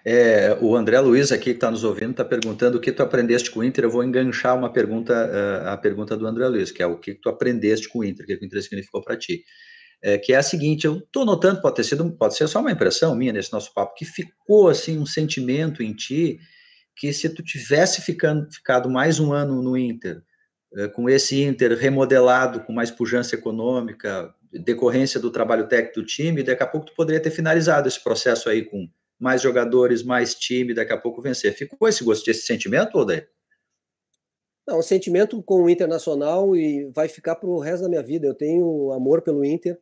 É, o André Luiz aqui que está nos ouvindo está perguntando o que tu aprendeste com o Inter. Eu vou enganchar uma pergunta, eh, a pergunta do André Luiz, que é o que tu aprendeste com o Inter, o que o Inter significou para ti é, que é a seguinte: eu estou notando, pode ter sido, pode ser só uma impressão minha nesse nosso papo, que ficou assim um sentimento em ti que se tu tivesse ficando, ficado mais um ano no Inter, é, com esse Inter remodelado, com mais pujança econômica, decorrência do trabalho técnico do time, daqui a pouco tu poderia ter finalizado esse processo aí com mais jogadores, mais time, daqui a pouco vencer. Ficou esse gosto, esse sentimento, Odair? Não, o sentimento com o Internacional e vai ficar para o resto da minha vida. Eu tenho amor pelo Inter.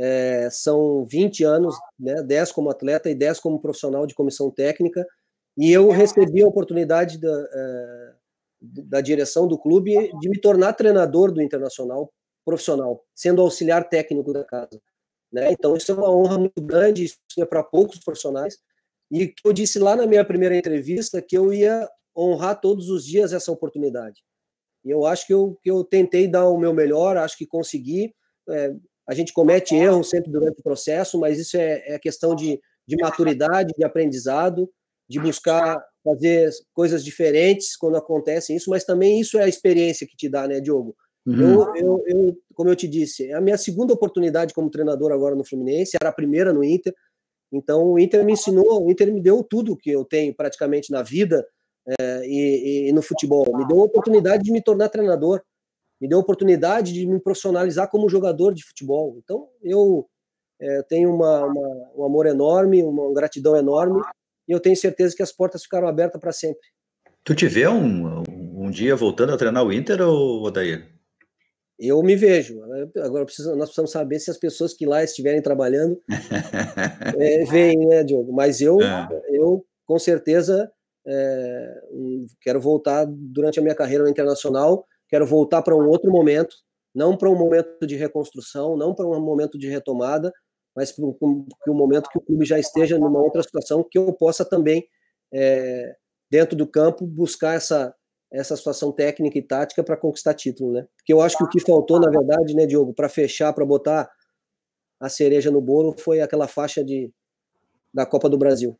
É, são 20 anos, né, 10 como atleta e 10 como profissional de comissão técnica, e eu recebi a oportunidade da, é, da direção do clube de me tornar treinador do Internacional profissional, sendo auxiliar técnico da casa. Né? Então, isso é uma honra muito grande, isso é para poucos profissionais, e eu disse lá na minha primeira entrevista que eu ia honrar todos os dias essa oportunidade. E eu acho que eu, que eu tentei dar o meu melhor, acho que consegui. É, a gente comete erro sempre durante o processo, mas isso é, é questão de, de maturidade, de aprendizado, de buscar fazer coisas diferentes quando acontece isso, mas também isso é a experiência que te dá, né, Diogo? Uhum. Eu, eu, eu, como eu te disse, é a minha segunda oportunidade como treinador agora no Fluminense, era a primeira no Inter. Então, o Inter me ensinou, o Inter me deu tudo que eu tenho praticamente na vida é, e, e, no futebol. Me deu a oportunidade de me tornar treinador me deu a oportunidade de me profissionalizar como jogador de futebol. Então, eu é, tenho uma, uma, um amor enorme, uma gratidão enorme, e eu tenho certeza que as portas ficaram abertas para sempre. Tu te vê um, um dia voltando a treinar o Inter, ou Odair? Eu me vejo. Agora nós precisamos saber se as pessoas que lá estiverem trabalhando é, veem, né, Diogo? Mas eu, é. eu com certeza, é, quero voltar durante a minha carreira internacional quero voltar para um outro momento, não para um momento de reconstrução, não para um momento de retomada, mas para um, para um, momento que o clube já esteja numa outra situação que eu possa também, é, dentro do campo, buscar essa, essa situação técnica e tática para conquistar título, né? Porque eu acho que o que faltou, na verdade, né, Diogo, para fechar, para botar a cereja no bolo, foi aquela faixa de, da Copa do Brasil.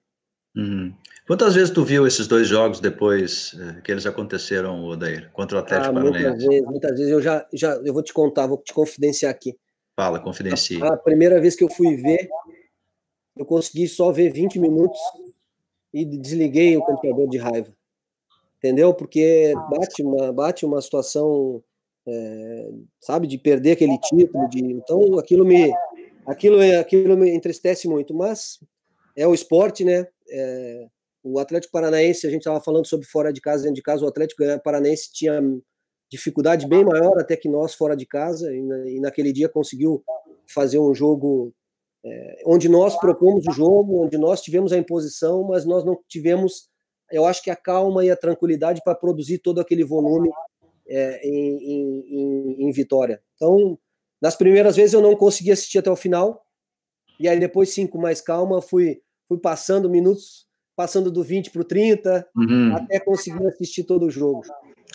Uhum. Quantas vezes tu viu esses dois jogos depois eh, que eles aconteceram, Odair, contra o Atlético ah, Paranaense? Muitas vezes, muitas vezes eu já, já eu vou te contar, vou te confidenciar aqui. Fala, confidencia. A, a primeira vez que eu fui ver, eu consegui só ver 20 minutos e desliguei o computador de raiva. Entendeu? Porque bate uma, bate uma situação, é, sabe, de perder aquele título. De, então, aquilo me, aquilo, é, aquilo me entristece muito. Mas é o esporte, né? É, o Atlético Paranaense, a gente estava falando sobre fora de casa, dentro de casa, o Atlético Paranaense tinha dificuldade bem maior até que nós fora de casa, e, naquele dia conseguiu fazer um jogo é, onde nós propomos o jogo, onde nós tivemos a imposição, mas nós não tivemos, eu acho que a calma e a tranquilidade para produzir todo aquele volume é, em, em, em, vitória. Então, nas primeiras vezes eu não consegui assistir até o final, e aí depois sim, com mais calma, fui, fui passando minutos passando do 20 para o 30, uhum. até conseguir assistir todo o jogo.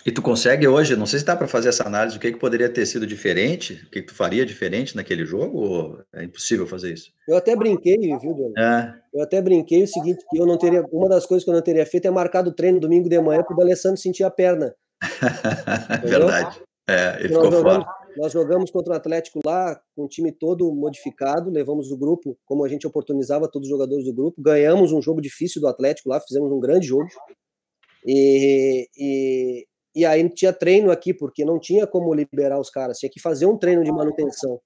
E tu consegue hoje, não sei se dá para fazer essa análise, o que, que poderia ter sido diferente, o que, que tu faria diferente naquele jogo, ou é impossível fazer isso? Eu até brinquei, viu, Diogo? É. Eu até brinquei o seguinte, que eu não teria, uma das coisas que eu não teria feito é marcado o treino domingo de manhã para o Alessandro sentir a perna. Verdade. É, ele ficou fora. Nós jogamos contra o Atlético lá, com o time todo modificado, levamos o grupo, como a gente oportunizava todos os jogadores do grupo, ganhamos um jogo difícil do Atlético lá, fizemos um grande jogo. E, e, e aí tinha treino aqui, porque não tinha como liberar os caras, tinha que fazer um treino de manutenção.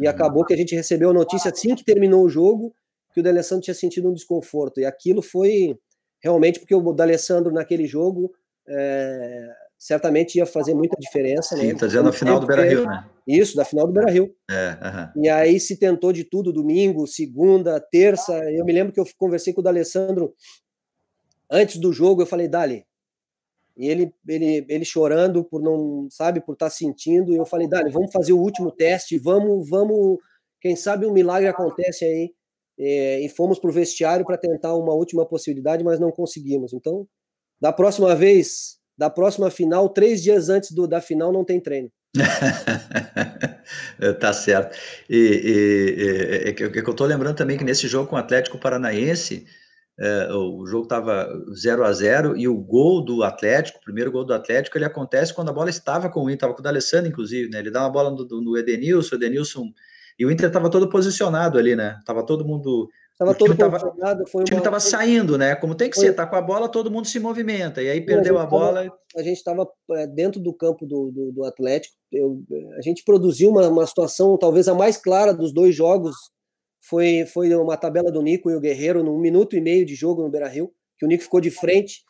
E acabou que a gente recebeu a notícia assim que terminou o jogo, que o D'Alessandro tinha sentido um desconforto. E aquilo foi realmente porque o D'Alessandro, naquele jogo, é, certamente ia fazer muita diferença. Né? Sim, né? tá dizendo na final do Beira Rio, né? Isso, da final do Beira Rio. É, uh -huh. E aí se tentou de tudo, domingo, segunda, terça. Eu me lembro que eu conversei com o D'Alessandro antes do jogo, eu falei, Dali. E ele, ele, ele chorando por não, sabe, por estar tá sentindo. E eu falei, Dali, vamos fazer o último teste, vamos, vamos. Quem sabe um milagre acontece aí. E, é, e fomos para o vestiário para tentar uma última possibilidade, mas não conseguimos. Então, da próxima vez, da próxima final, três dias antes do, da final, não tem treino. É, tá certo. E, é, é, é, que eu estou lembrando também que nesse jogo com o Atlético Paranaense, é, o jogo tava 0 a 0 e o gol do Atlético, o primeiro gol do Atlético, ele acontece quando a bola estava com o Inter, estava com o D'Alessandro, inclusive, né? Ele dá uma bola no, no Edenilson, o Edenilson. E o Inter estava todo posicionado ali, né? Tava todo mundo Tava o todo tava, Foi o time estava saindo, né? Como tem que foi... ser, tá com a bola, todo mundo se movimenta. E aí perdeu a, a bola. Tava, a gente estava eh, dentro do campo do, do, do Atlético. Eu, a gente produziu uma, uma situação, talvez a mais clara dos dois jogos. Foi, foi uma tabela do Nico e o Guerreiro num minuto e meio de jogo no Beira Rio, que o Nico ficou de frente.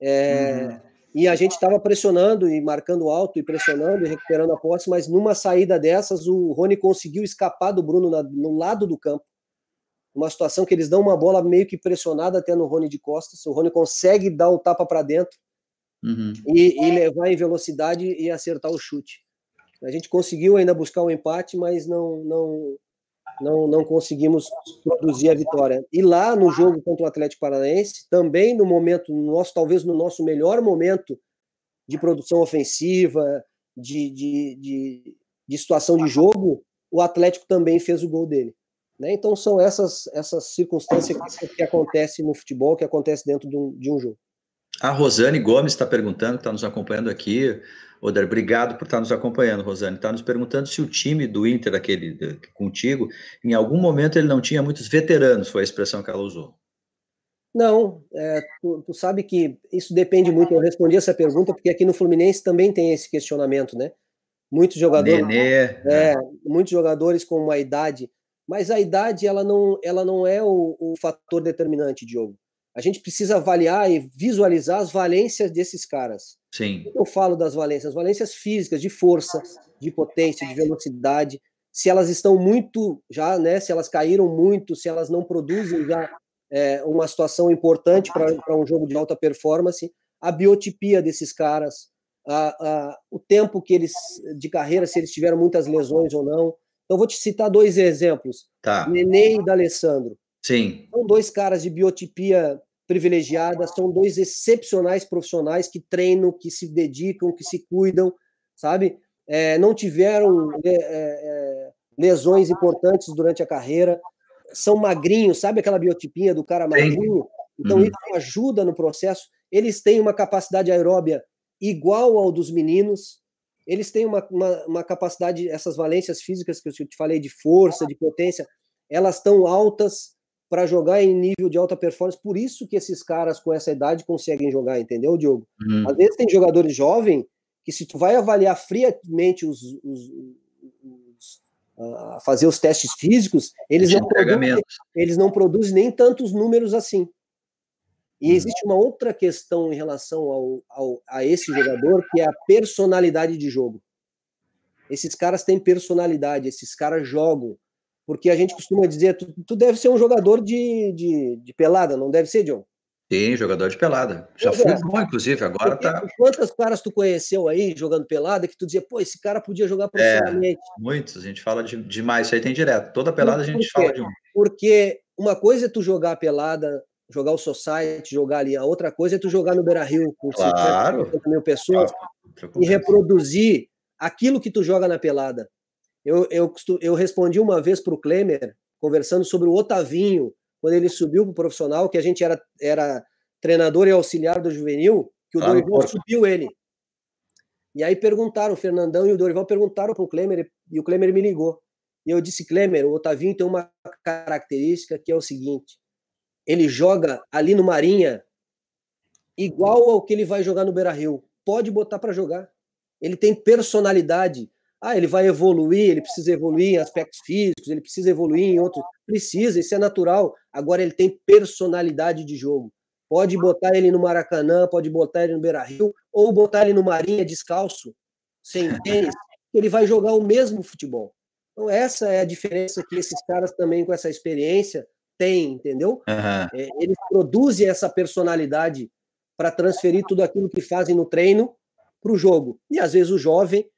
É, hum. E a gente estava pressionando e marcando alto e pressionando e recuperando a posse, mas numa saída dessas, o Rony conseguiu escapar do Bruno na, no lado do campo uma situação que eles dão uma bola meio que pressionada até no Rony de costas. O Rony consegue dar um tapa para dentro uhum. e, e, levar em velocidade e acertar o chute. A gente conseguiu ainda buscar um empate, mas não, não, não, não conseguimos produzir a vitória. E lá no jogo contra o Atlético Paranaense, também no momento no nosso, talvez no nosso melhor momento de produção ofensiva, de, de, de, de situação de jogo, o Atlético também fez o gol dele. Né? Então são essas, essas circunstâncias que, acontecem no futebol, que acontece dentro de um, de um jogo. A Rosane Gomes está perguntando, está nos acompanhando aqui. Oder, obrigado por estar nos acompanhando, Rosane. Está nos perguntando se o time do Inter, aquele de, contigo, em algum momento ele não tinha muitos veteranos, foi a expressão que ela usou. Não, é, tu, tu, sabe que isso depende muito. Eu respondi essa pergunta porque aqui no Fluminense também tem esse questionamento, né? Muitos jogadores, Nenê, é, né? muitos jogadores com uma idade mas a idade ela não, ela não é o, o fator determinante, Diogo. A gente precisa avaliar e visualizar as valências desses caras. Sim. Eu falo das valências, valências físicas, de força, de potência, de velocidade. Se elas estão muito já, né? Se elas caíram muito, se elas não produzem já é, uma situação importante para um jogo de alta performance, a biotipia desses caras, a, a, o tempo que eles de carreira, se eles tiveram muitas lesões ou não, então, vou te citar dois exemplos. Tá. Nenê e D'Alessandro. Sim. São dois caras de biotipia privilegiada, são dois excepcionais profissionais que treinam, que se dedicam, que se cuidam, sabe? É, não tiveram né, é, é, lesões importantes durante a carreira, são magrinhos, sabe aquela biotipinha do cara magrinho? Então, hum. isso ajuda no processo. Eles têm uma capacidade aeróbia igual ao dos meninos, eles têm uma, uma, uma, capacidade, essas valências físicas que eu te falei, de força, de potência, elas estão altas para jogar em nível de alta performance, por isso que esses caras com essa idade conseguem jogar, entendeu, Diogo? Uhum. Às vezes tem jogadores jovens que se tu vai avaliar friamente os, os, fazer os testes físicos, eles não, produzem, eles não produzem nem tantos números assim. E uhum. existe uma outra questão em relação ao, ao, a esse jogador, que é a personalidade de jogo. Esses caras têm personalidade, esses caras jogam. Porque a gente costuma dizer, tu, tu deve ser um jogador de, de, de, pelada, não deve ser, John? Sim, jogador de pelada. Já pois é. fui bom, inclusive, agora porque tá. Quantos caras tu conheceu aí jogando pelada que tu dizia, pô, esse cara podia jogar é, profissionalmente? É, muitos, a gente fala de, demais, isso aí tem direto. Toda pelada a gente fala de um. Porque uma coisa é tu jogar pelada jogar o Society, jogar ali. A outra coisa é tu jogar no Beira Rio com claro. 50 mil pessoas claro. e reproduzir aquilo que tu joga na pelada. Eu, eu, eu respondi uma vez para o Klemer, conversando sobre o Otavinho, quando ele subiu para o profissional, que a gente era, era treinador e auxiliar do juvenil, que o claro. Dorival subiu ele. E aí perguntaram, o Fernandão e o Dorival perguntaram para o Klemer, e o Klemer me ligou. E eu disse, Klemer, o Otavinho tem uma característica que é o seguinte: ele joga ali no Marinha igual ao que ele vai jogar no Beira-Rio. Pode botar para jogar. Ele tem personalidade. Ah, ele vai evoluir, ele precisa evoluir em aspectos físicos, ele precisa evoluir em outros. Precisa, isso é natural. Agora ele tem personalidade de jogo. Pode botar ele no Maracanã, pode botar ele no Beira-Rio, ou botar ele no Marinha descalço, sem tênis. Ele vai jogar o mesmo futebol. Então, essa é a diferença que esses caras também, com essa experiência, tem, entendeu? Uhum. É, eles produzem essa personalidade para transferir tudo aquilo que fazem no treino para o jogo. E às vezes o jovem,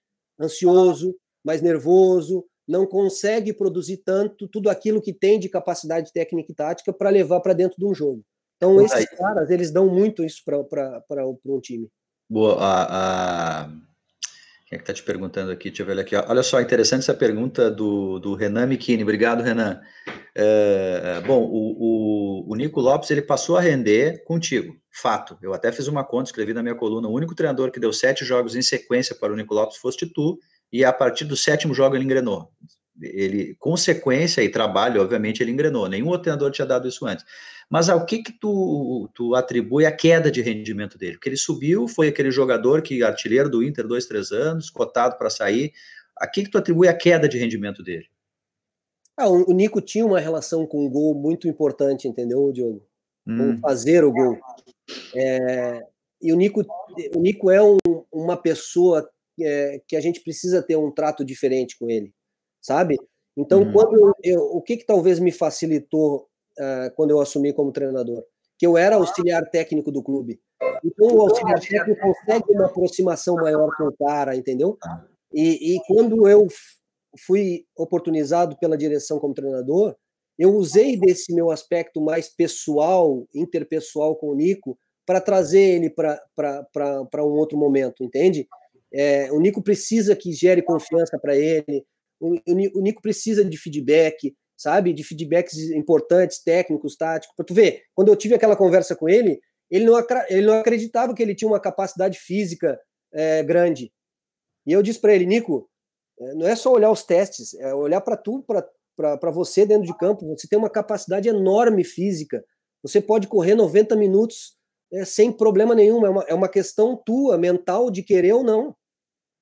ansioso, mais nervoso, não consegue produzir tanto tudo aquilo que tem de capacidade técnica e tática para levar para dentro de um jogo. Então, esses caras, eles dão muito isso para um time. Boa, a, a quem é que está te perguntando aqui? Deixa eu ver aqui. Olha só, interessante essa pergunta do, do Renan Michini. Obrigado, Renan. É, é, bom, o, o, o, Nico Lopes ele passou a render contigo. Fato. Eu até fiz uma conta, escrevi na minha coluna. O único treinador que deu sete jogos em sequência para o Nico Lopes foste tu, e a partir do sétimo jogo ele engrenou ele consequência e trabalho, obviamente, ele engrenou. Nenhum outro treinador tinha dado isso antes. Mas ao ah, que que tu, tu atribui a queda de rendimento dele? Porque ele subiu, foi aquele jogador que artilheiro do Inter dois, três anos, cotado para sair. A que que tu atribui a queda de rendimento dele? Ah, o Nico tinha uma relação com o gol muito importante, entendeu, Diogo? Hum. Com fazer o gol. É, e o Nico, o Nico é um, uma pessoa é, que a gente precisa ter um trato diferente com ele sabe? Então, uhum. quando eu, o que, que talvez me facilitou uh, quando eu assumi como treinador? Que eu era auxiliar técnico do clube. Então, o auxiliar técnico consegue uma aproximação maior com o cara, entendeu? Tá. E, e quando eu fui oportunizado pela direção como treinador, eu usei desse meu aspecto mais pessoal, interpessoal com o Nico, para trazer ele para um outro momento, entende? É, o Nico precisa que gere confiança para ele, o, Nico precisa de feedback, sabe? De feedbacks importantes, técnicos, táticos. Para tu ver, quando eu tive aquela conversa com ele, ele não, ele não acreditava que ele tinha uma capacidade física é, grande. E eu disse para ele, Nico, é, não é só olhar os testes, é olhar para tu, para você dentro de campo. Você tem uma capacidade enorme física. Você pode correr 90 minutos é, sem problema nenhum. É uma, é uma questão tua, mental, de querer ou não.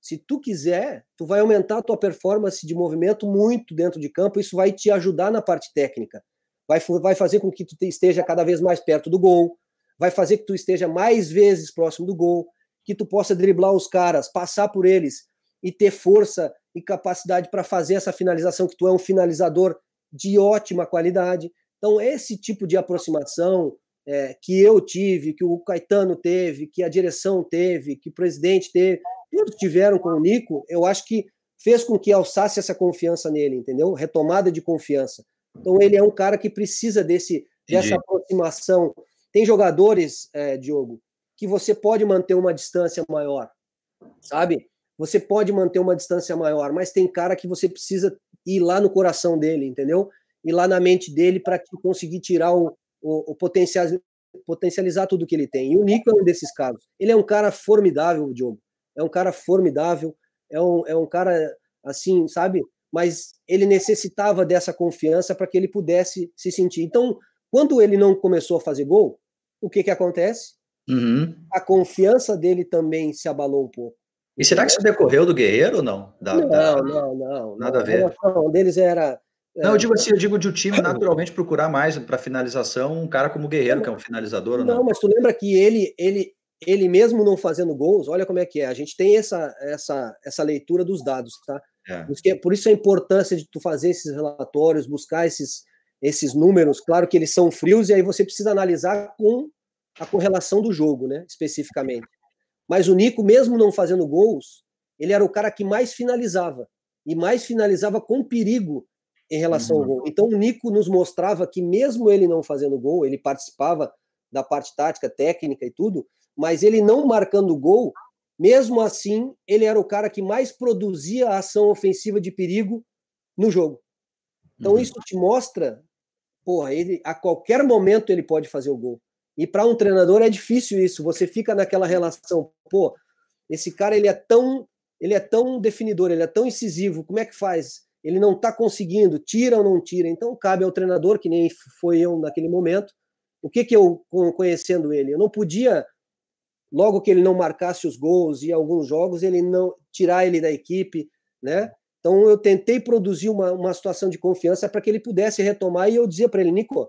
Se tu quiser, tu vai aumentar a tua performance de movimento muito dentro de campo, isso vai te ajudar na parte técnica. Vai, vai fazer com que tu esteja cada vez mais perto do gol, vai fazer que tu esteja mais vezes próximo do gol, que tu possa driblar os caras, passar por eles e ter força e capacidade para fazer essa finalização, que tu é um finalizador de ótima qualidade. Então, esse tipo de aproximação é, que eu tive, que o Caetano teve, que a direção teve, que o presidente teve, todos tiveram com o Nico, eu acho que fez com que alçasse essa confiança nele, entendeu? Retomada de confiança. Então ele é um cara que precisa desse Entendi. dessa aproximação. Tem jogadores, é, Diogo, que você pode manter uma distância maior, sabe? Você pode manter uma distância maior, mas tem cara que você precisa ir lá no coração dele, entendeu? Ir lá na mente dele para conseguir tirar o, o, o potencial, potencializar tudo que ele tem. E o Nico é um desses casos. Ele é um cara formidável, Diogo é um cara formidável, é um, é um cara assim, sabe? Mas ele necessitava dessa confiança para que ele pudesse se sentir. Então, quando ele não começou a fazer gol, o que, que acontece? Uhum. A confiança dele também se abalou um pouco. E será que isso decorreu do Guerreiro ou não? Da, não, da... não, não. Nada não. a ver. A deles era. Não, eu é, digo assim, eu digo de o time naturalmente procurar mais para finalização um cara como o Guerreiro, que é um finalizador. Não, não, mas tu lembra que ele, ele, ele mesmo não fazendo gols, olha como é que é. A gente tem essa, essa, essa leitura dos dados, tá? É. é. Por isso a importância de tu fazer esses relatórios, buscar esses, esses números. Claro que eles são frios e aí você precisa analisar com a correlação do jogo, né? Especificamente. Mas o Nico, mesmo não fazendo gols, ele era o cara que mais finalizava e mais finalizava com perigo em relação uhum. ao gol. Então o Nico nos mostrava que mesmo ele não fazendo gol, ele participava da parte tática, técnica e tudo mas ele não marcando gol, mesmo assim, ele era o cara que mais produzia a ação ofensiva de perigo no jogo. Então, uhum. isso te mostra, porra, ele, a qualquer momento ele pode fazer o gol. E para um treinador é difícil isso, você fica naquela relação, pô, esse cara ele é tão, ele é tão definidor, ele é tão incisivo, como é que faz? Ele não está conseguindo, tira ou não tira. Então cabe ao treinador, que nem foi eu naquele momento, o que que eu conhecendo ele, eu não podia logo que ele não marcasse os gols e alguns jogos ele não tirar ele da equipe, né? Então eu tentei produzir uma, uma situação de confiança para que ele pudesse retomar e eu dizia para ele, Nico,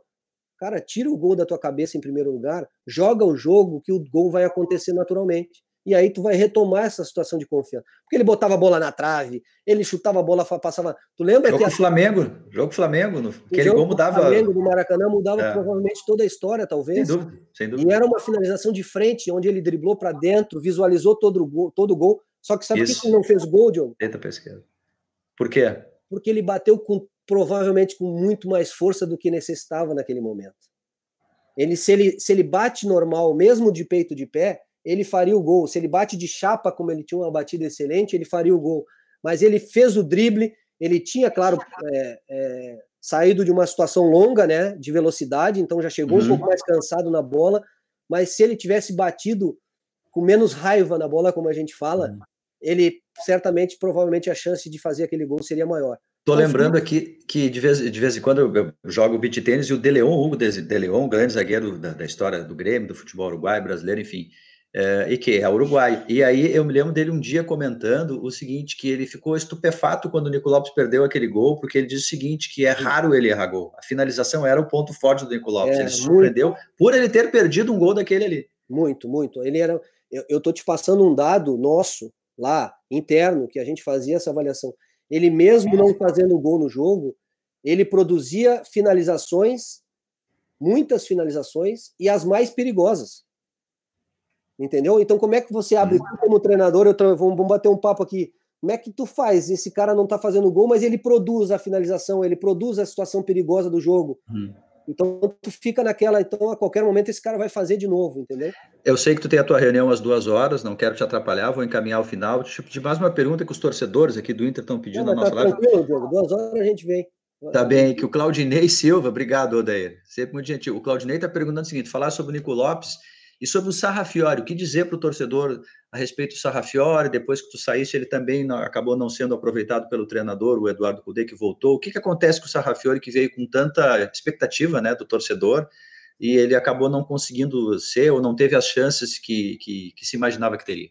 cara, tira o gol da tua cabeça em primeiro lugar, joga o jogo que o gol vai acontecer naturalmente. E aí tu vai retomar essa situação de confiança. Porque ele botava a bola na trave, ele chutava a bola, passava. Tu lembra? Jogo que a... Flamengo, jogo Flamengo, no... aquele jogo gol mudava. Flamengo do Maracanã mudava é. provavelmente toda a história, talvez. Sem dúvida, sem dúvida. E era uma finalização de frente, onde ele driblou para dentro, visualizou todo o gol, todo o gol. Só que sabe por que ele não fez gol, Diogo? Eita, pra esquerda. Por quê? Porque ele bateu com provavelmente com muito mais força do que necessitava naquele momento. Ele se ele se ele bate normal, mesmo de peito de pé, ele faria o gol. Se ele bate de chapa, como ele tinha uma batida excelente, ele faria o gol. Mas ele fez o drible, ele tinha, claro, é, é, saído de uma situação longa, né, de velocidade, então já chegou uhum. um pouco mais cansado na bola. Mas se ele tivesse batido com menos raiva na bola, como a gente fala, uhum. ele certamente, provavelmente, a chance de fazer aquele gol seria maior. Estou lembrando aqui que de vez, de vez em quando eu jogo beat tênis e o Deleon, o Hugo Deleon, grande zagueiro da, da história do Grêmio, do futebol uruguai, brasileiro, enfim, é, e que é uruguaio. E aí eu me lembro dele um dia comentando o seguinte, que ele ficou estupefato quando o Nico Lopes perdeu aquele gol, porque ele disse o seguinte, que é raro ele errar gol. A finalização era o ponto forte do Nico Lopes. É, ele surpreendeu por ele ter perdido um gol daquele ali. Muito, muito. Ele era... Eu, eu tô te passando um dado nosso, lá, interno, que a gente fazia essa avaliação. Ele mesmo não fazendo gol no jogo, ele produzia finalizações, muitas finalizações, e as mais perigosas. Entendeu? Então, como é que você abre como treinador? Eu vamos bater um papo aqui. Como é que tu faz? Esse cara não tá fazendo gol, mas ele produz a finalização, ele produz a situação perigosa do jogo. Hum. Então tu fica naquela, então a qualquer momento esse cara vai fazer de novo, entendeu? Eu sei que tu tem a tua reunião às duas horas, não quero te atrapalhar, vou encaminhar ao final. eu de mais uma pergunta que os torcedores aqui do Inter estão pedindo não, na nossa live. duas horas a gente vem. Tá bem, que o Claudinei Silva, obrigado, Odair. Sempre muito gentil. O Claudinei está perguntando o seguinte: falar sobre o Nico Lopes e sobre o Sarrafiore, o que dizer para o torcedor a respeito do Sarrafiore? Depois que tu saísse, ele também acabou não sendo aproveitado pelo treinador, o Eduardo Cudê, que voltou. O que, que acontece com o Sarrafiore, que veio com tanta expectativa né, do torcedor, e ele acabou não conseguindo ser, ou não teve as chances que, que, que se imaginava que teria?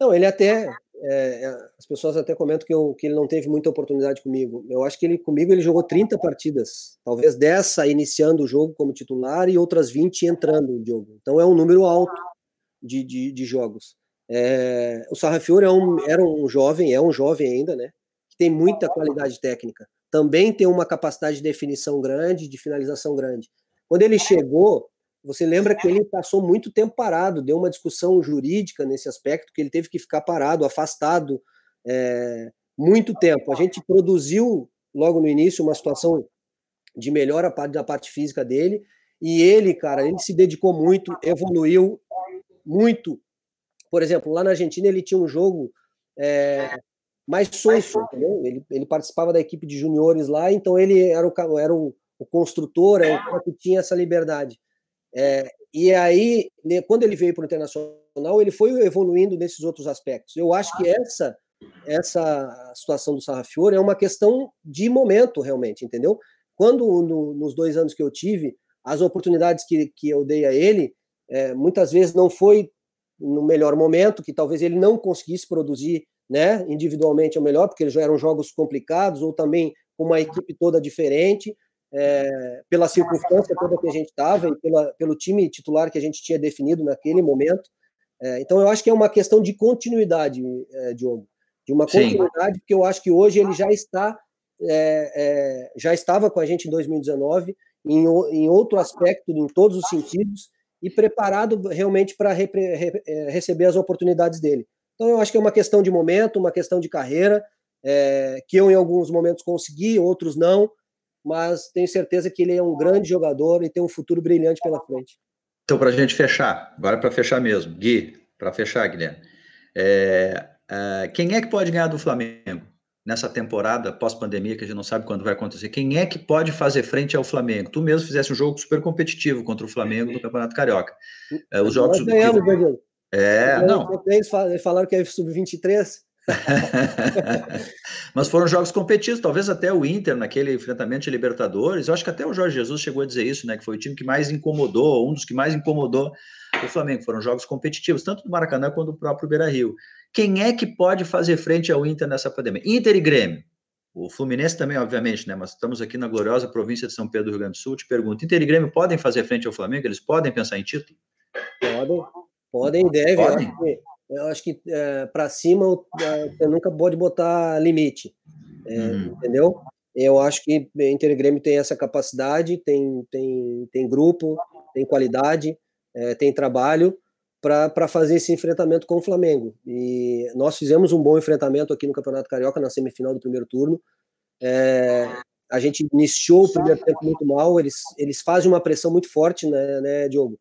Não, ele até é, é, as pessoas até comentam que, eu, que, ele não teve muita oportunidade comigo. Eu acho que ele comigo ele jogou 30 partidas, talvez dessa iniciando o jogo como titular e outras 20 entrando no jogo. Então é um número alto de, de, de jogos. É, o Sarrafiore é um, era um jovem, é um jovem ainda, né? Que tem muita qualidade técnica. Também tem uma capacidade de definição grande, de finalização grande. Quando ele chegou, você lembra que é. ele passou muito tempo parado, deu uma discussão jurídica nesse aspecto, que ele teve que ficar parado, afastado, é, muito tempo. A gente produziu, logo no início, uma situação de melhora da parte física dele, e ele, cara, ele se dedicou muito, evoluiu muito. Por exemplo, lá na Argentina ele tinha um jogo é, mais sonso, ele, ele, participava da equipe de juniores lá, então ele era o, era o, o construtor, era o cara que tinha essa liberdade. É, e aí, né, quando ele veio para o Internacional, ele foi evoluindo nesses outros aspectos. Eu acho que essa essa situação do Sarrafiore é uma questão de momento, realmente, entendeu? Quando, no, nos dois anos que eu tive, as oportunidades que, que eu dei a ele, é, muitas vezes não foi no melhor momento, que talvez ele não conseguisse produzir né, individualmente é o melhor, porque já eram jogos complicados, ou também com uma equipe toda diferente, é, pela circunstância toda que a gente estava e pela, pelo time titular que a gente tinha definido naquele momento. É, então, eu acho que é uma questão de continuidade, é, Diogo. De uma continuidade, Sim. porque eu acho que hoje ele já está, é, já estava com a gente em 2019, em, em outro aspecto, em todos os sentidos, e preparado realmente para re, re, receber as oportunidades dele. Então, eu acho que é uma questão de momento, uma questão de carreira, que eu, em alguns momentos, consegui, outros não mas tenho certeza que ele é um grande jogador e tem um futuro brilhante pela frente. Então, para a gente fechar, agora é para fechar mesmo, Gui, para fechar, Guilherme, é, é, quem é que pode ganhar do Flamengo nessa temporada pós-pandemia, que a gente não sabe quando vai acontecer? Quem é que pode fazer frente ao Flamengo? Tu mesmo fizesse um jogo super competitivo contra o Flamengo no Campeonato Carioca. É, os jogos. É, Nós ganhamos, que... É, não. Eles falaram que é sub-23. Mas foram jogos competidos, talvez até o Inter naquele enfrentamento de Libertadores. Eu acho que até o Jorge Jesus chegou a dizer isso, né? Que foi o time que mais incomodou, um dos que mais incomodou o Flamengo. Foram jogos competitivos, tanto do Maracanã quanto do próprio Beira Rio. Quem é que pode fazer frente ao Inter nessa pandemia? Inter e Grêmio. O Fluminense também, obviamente, né? Mas estamos aqui na gloriosa província de São Pedro do Rio Grande do Sul. Te pergunto: Inter e Grêmio podem fazer frente ao Flamengo? Eles podem pensar em título? Podem, podem e devem. Podem eu acho que é, para cima você é, nunca pode botar limite, é, hum. entendeu? Eu acho que Inter e Grêmio tem essa capacidade, tem, tem, tem grupo, tem qualidade, é, tem trabalho para fazer esse enfrentamento com o Flamengo. E nós fizemos um bom enfrentamento aqui no Campeonato Carioca, na semifinal do primeiro turno. É, a gente iniciou o primeiro tempo muito mal, eles, eles fazem uma pressão muito forte, né, né Diogo?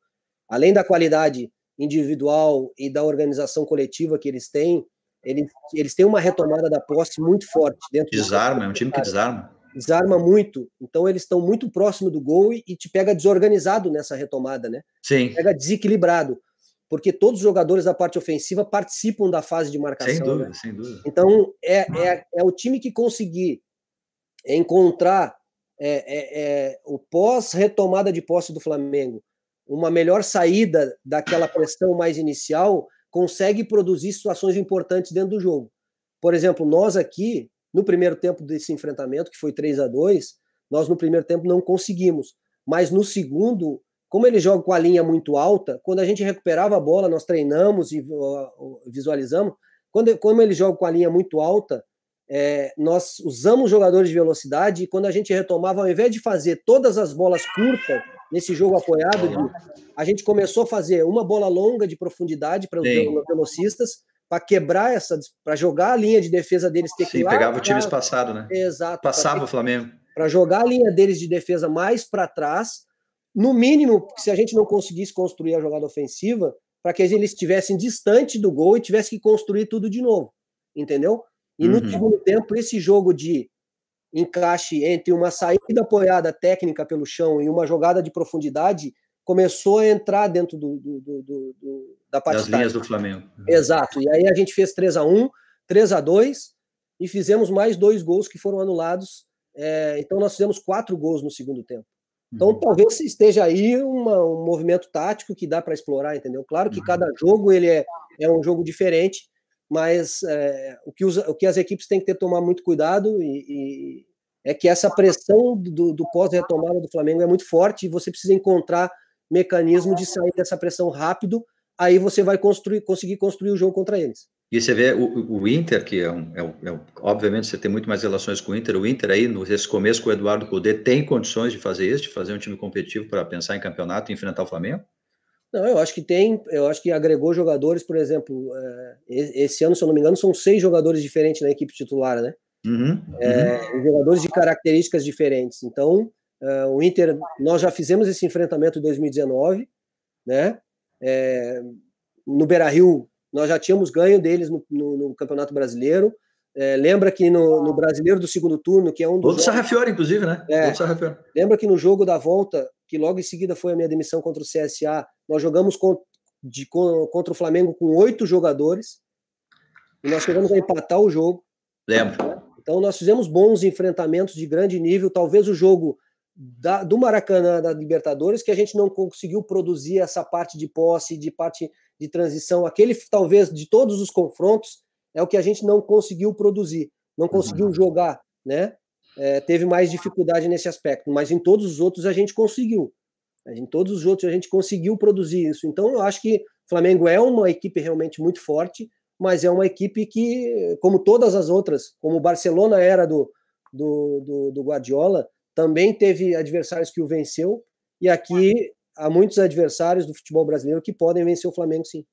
Além da qualidade individual e da organização coletiva que eles têm, eles, eles têm uma retomada da posse muito forte dentro. Desarma, é um time que desarma. Desarma muito. Então eles estão muito próximo do gol e, e te pega desorganizado nessa retomada, né? Sim. Te pega desequilibrado. Porque todos os jogadores da parte ofensiva participam da fase de marcação. Sem né? dúvida, né? sem dúvida. Então, é, é, é o time que conseguir encontrar é, é, é, o pós-retomada de posse do Flamengo uma melhor saída daquela pressão mais inicial, consegue produzir situações importantes dentro do jogo. Por exemplo, nós aqui, no primeiro tempo desse enfrentamento, que foi 3 a 2 nós no primeiro tempo não conseguimos. Mas no segundo, como ele joga com a linha muito alta, quando a gente recuperava a bola, nós treinamos e visualizamos. Quando, como ele joga com a linha muito alta, é, nós usamos jogadores de velocidade e quando a gente retomava, ao invés de fazer todas as bolas curtas, nesse jogo apoiado, a gente começou a fazer uma bola longa de profundidade para os velocistas, para quebrar essa, para jogar a linha de defesa deles ter Sim, que ir lá, pegava o time espaçado, né? Exato. Passava o Flamengo. Para jogar a linha deles de defesa mais para trás, no mínimo, se a gente não conseguisse construir a jogada ofensiva, para que eles estivessem distante do gol e tivesse que construir tudo de novo, entendeu? E uhum. no segundo tempo, esse jogo de encaixe entre uma saída apoiada técnica pelo chão e uma jogada de profundidade começou a entrar dentro do, do, do, do da parte das linhas do Flamengo. Uhum. Exato. E aí a gente fez 3 a 1 3 a 2 e fizemos mais dois gols que foram anulados. É, então nós fizemos quatro gols no segundo tempo. Então uhum. talvez esteja aí uma, um movimento tático que dá para explorar, entendeu? Claro que uhum. cada jogo ele é, é um jogo diferente, mas é, o, que os, o que as equipes têm que ter tomar muito cuidado e, e é que essa pressão do, do pós-retomada do Flamengo é muito forte e você precisa encontrar mecanismo de sair dessa pressão rápido, aí você vai construir, conseguir construir o jogo contra eles. E você vê o, o Inter, que é, um, é, um, é um, obviamente você tem muito mais relações com o Inter, o Inter aí, nesse começo com o Eduardo Cudê, tem condições de fazer isso, de fazer um time competitivo para pensar em campeonato e enfrentar o Flamengo? Não, eu acho que tem, eu acho que agregou jogadores, por exemplo, é, esse ano, se eu não me engano, são seis jogadores diferentes na equipe titular, né? Uhum, é, uhum. Jogadores de características diferentes. Então, é, o Inter, nós já fizemos esse enfrentamento em 2019, né? É, no Beira Rio, nós já tínhamos ganho deles no, no, no Campeonato Brasileiro. É, lembra que no, no, Brasileiro do segundo turno, que é um dos. Outro Sarrafiore, inclusive, né? É, Outro Sarrafiore. Lembra que no jogo da volta que logo em seguida foi a minha demissão contra o CSA. Nós jogamos contra, de, contra o Flamengo com oito jogadores e nós chegamos a empatar o jogo. Lembro. Então nós fizemos bons enfrentamentos de grande nível. Talvez o jogo da, do Maracanã da Libertadores que a gente não conseguiu produzir essa parte de posse, de parte de transição, aquele talvez de todos os confrontos é o que a gente não conseguiu produzir, não conseguiu uhum. jogar, né? é, teve mais dificuldade nesse aspecto, mas em todos os outros a gente conseguiu. Em todos os outros a gente conseguiu produzir isso. Então eu acho que o Flamengo é uma equipe realmente muito forte, mas é uma equipe que, como todas as outras, como o Barcelona era do, do, do, do Guardiola, também teve adversários que o venceu, e aqui há muitos adversários do futebol brasileiro que podem vencer o Flamengo, sim.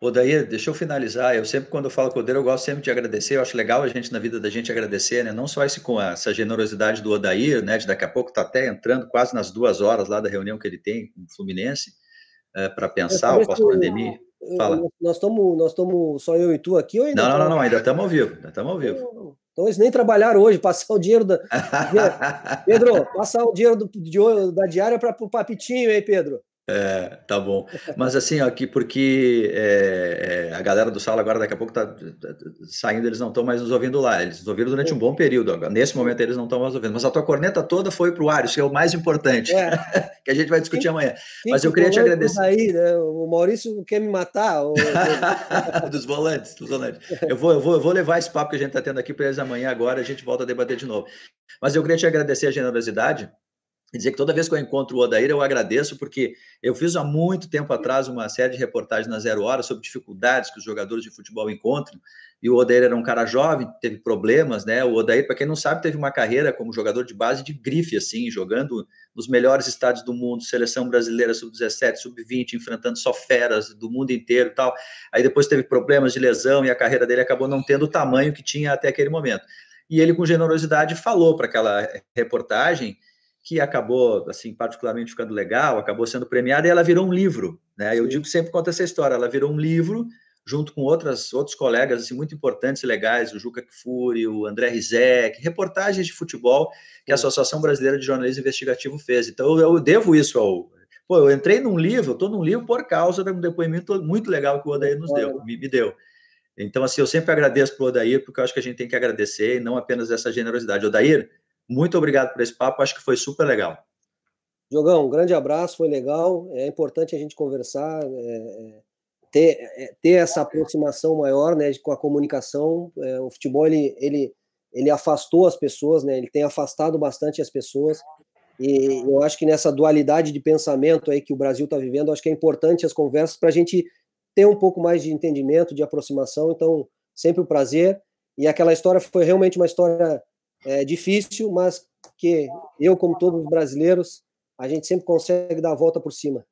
Odair, deixa eu finalizar. Eu sempre, quando eu falo com o Odair, eu gosto sempre de agradecer. Eu acho legal a gente, na vida da gente, agradecer, né? Não só esse, com essa generosidade do Odair, né? De daqui a pouco tá até entrando quase nas duas horas lá da reunião que ele tem com o Fluminense, é, eh, para pensar o pós-pandemia. Fala. Nós estamos nós só eu e tu aqui? Ou ainda não, não, tá? não, ainda estamos ao vivo. Ainda estamos ao vivo. Então eles nem trabalharam hoje, passar o dinheiro da. Pedro, passar o dinheiro do, de, da diária para o papitinho, hein, Pedro? É, tá bom. Mas assim, ó, aqui porque é, é, a galera do sala agora daqui a pouco tá, tá, tá, tá saindo, eles não estão mais nos ouvindo lá. Eles nos ouviram durante um bom período. Agora. Nesse momento eles não estão mais ouvindo. Mas a tua corneta toda foi para o ar, isso é o mais importante, é. que a gente vai discutir quem, amanhã. Quem mas eu queria te agradecer. Aí, né? O Maurício quer me matar. Ou... dos volantes, dos volantes. Eu vou, eu, vou, eu vou levar esse papo que a gente está tendo aqui para eles amanhã agora, a gente volta a debater de novo. Mas eu queria te agradecer a generosidade e dizer que toda vez que eu encontro o Odair, eu agradeço, porque eu fiz há muito tempo atrás uma série de reportagens na Zero Hora sobre dificuldades que os jogadores de futebol encontram, e o Odair era um cara jovem, teve problemas, né? O Odair, para quem não sabe, teve uma carreira como jogador de base de grife, assim, jogando nos melhores estádios do mundo, seleção brasileira sub-17, sub-20, enfrentando só feras do mundo inteiro e tal. Aí depois teve problemas de lesão e a carreira dele acabou não tendo o tamanho que tinha até aquele momento. E ele, com generosidade, falou para aquela reportagem que acabou, assim, particularmente ficando legal, acabou sendo premiada e ela virou um livro, né? Eu digo sempre conta essa história, ela virou um livro junto com outras outros colegas assim muito importantes e legais, o Juca Kfouri, o André Rizek, reportagens de futebol que a Associação Brasileira de Jornalismo Investigativo fez. Então eu devo isso ao Pô, eu entrei num livro, eu tô num livro por causa de um depoimento muito legal que o Odair nos deu, me, me deu. Então, assim, eu sempre agradeço para o Odair, porque eu acho que a gente tem que agradecer, e não apenas essa generosidade. Odair, muito obrigado por esse papo, acho que foi super legal. Jogão, um grande abraço, foi legal. É importante a gente conversar, é, é, ter, é, ter essa aproximação maior né, com a comunicação. É, o futebol ele, ele, ele afastou as pessoas, né, ele tem afastado bastante as pessoas. E eu acho que nessa dualidade de pensamento aí que o Brasil está vivendo, acho que é importante as conversas para a gente ter um pouco mais de entendimento, de aproximação. Então, sempre um prazer. E aquela história foi realmente uma história é, difícil, mas que eu, como todos os brasileiros, a gente sempre consegue dar a volta por cima.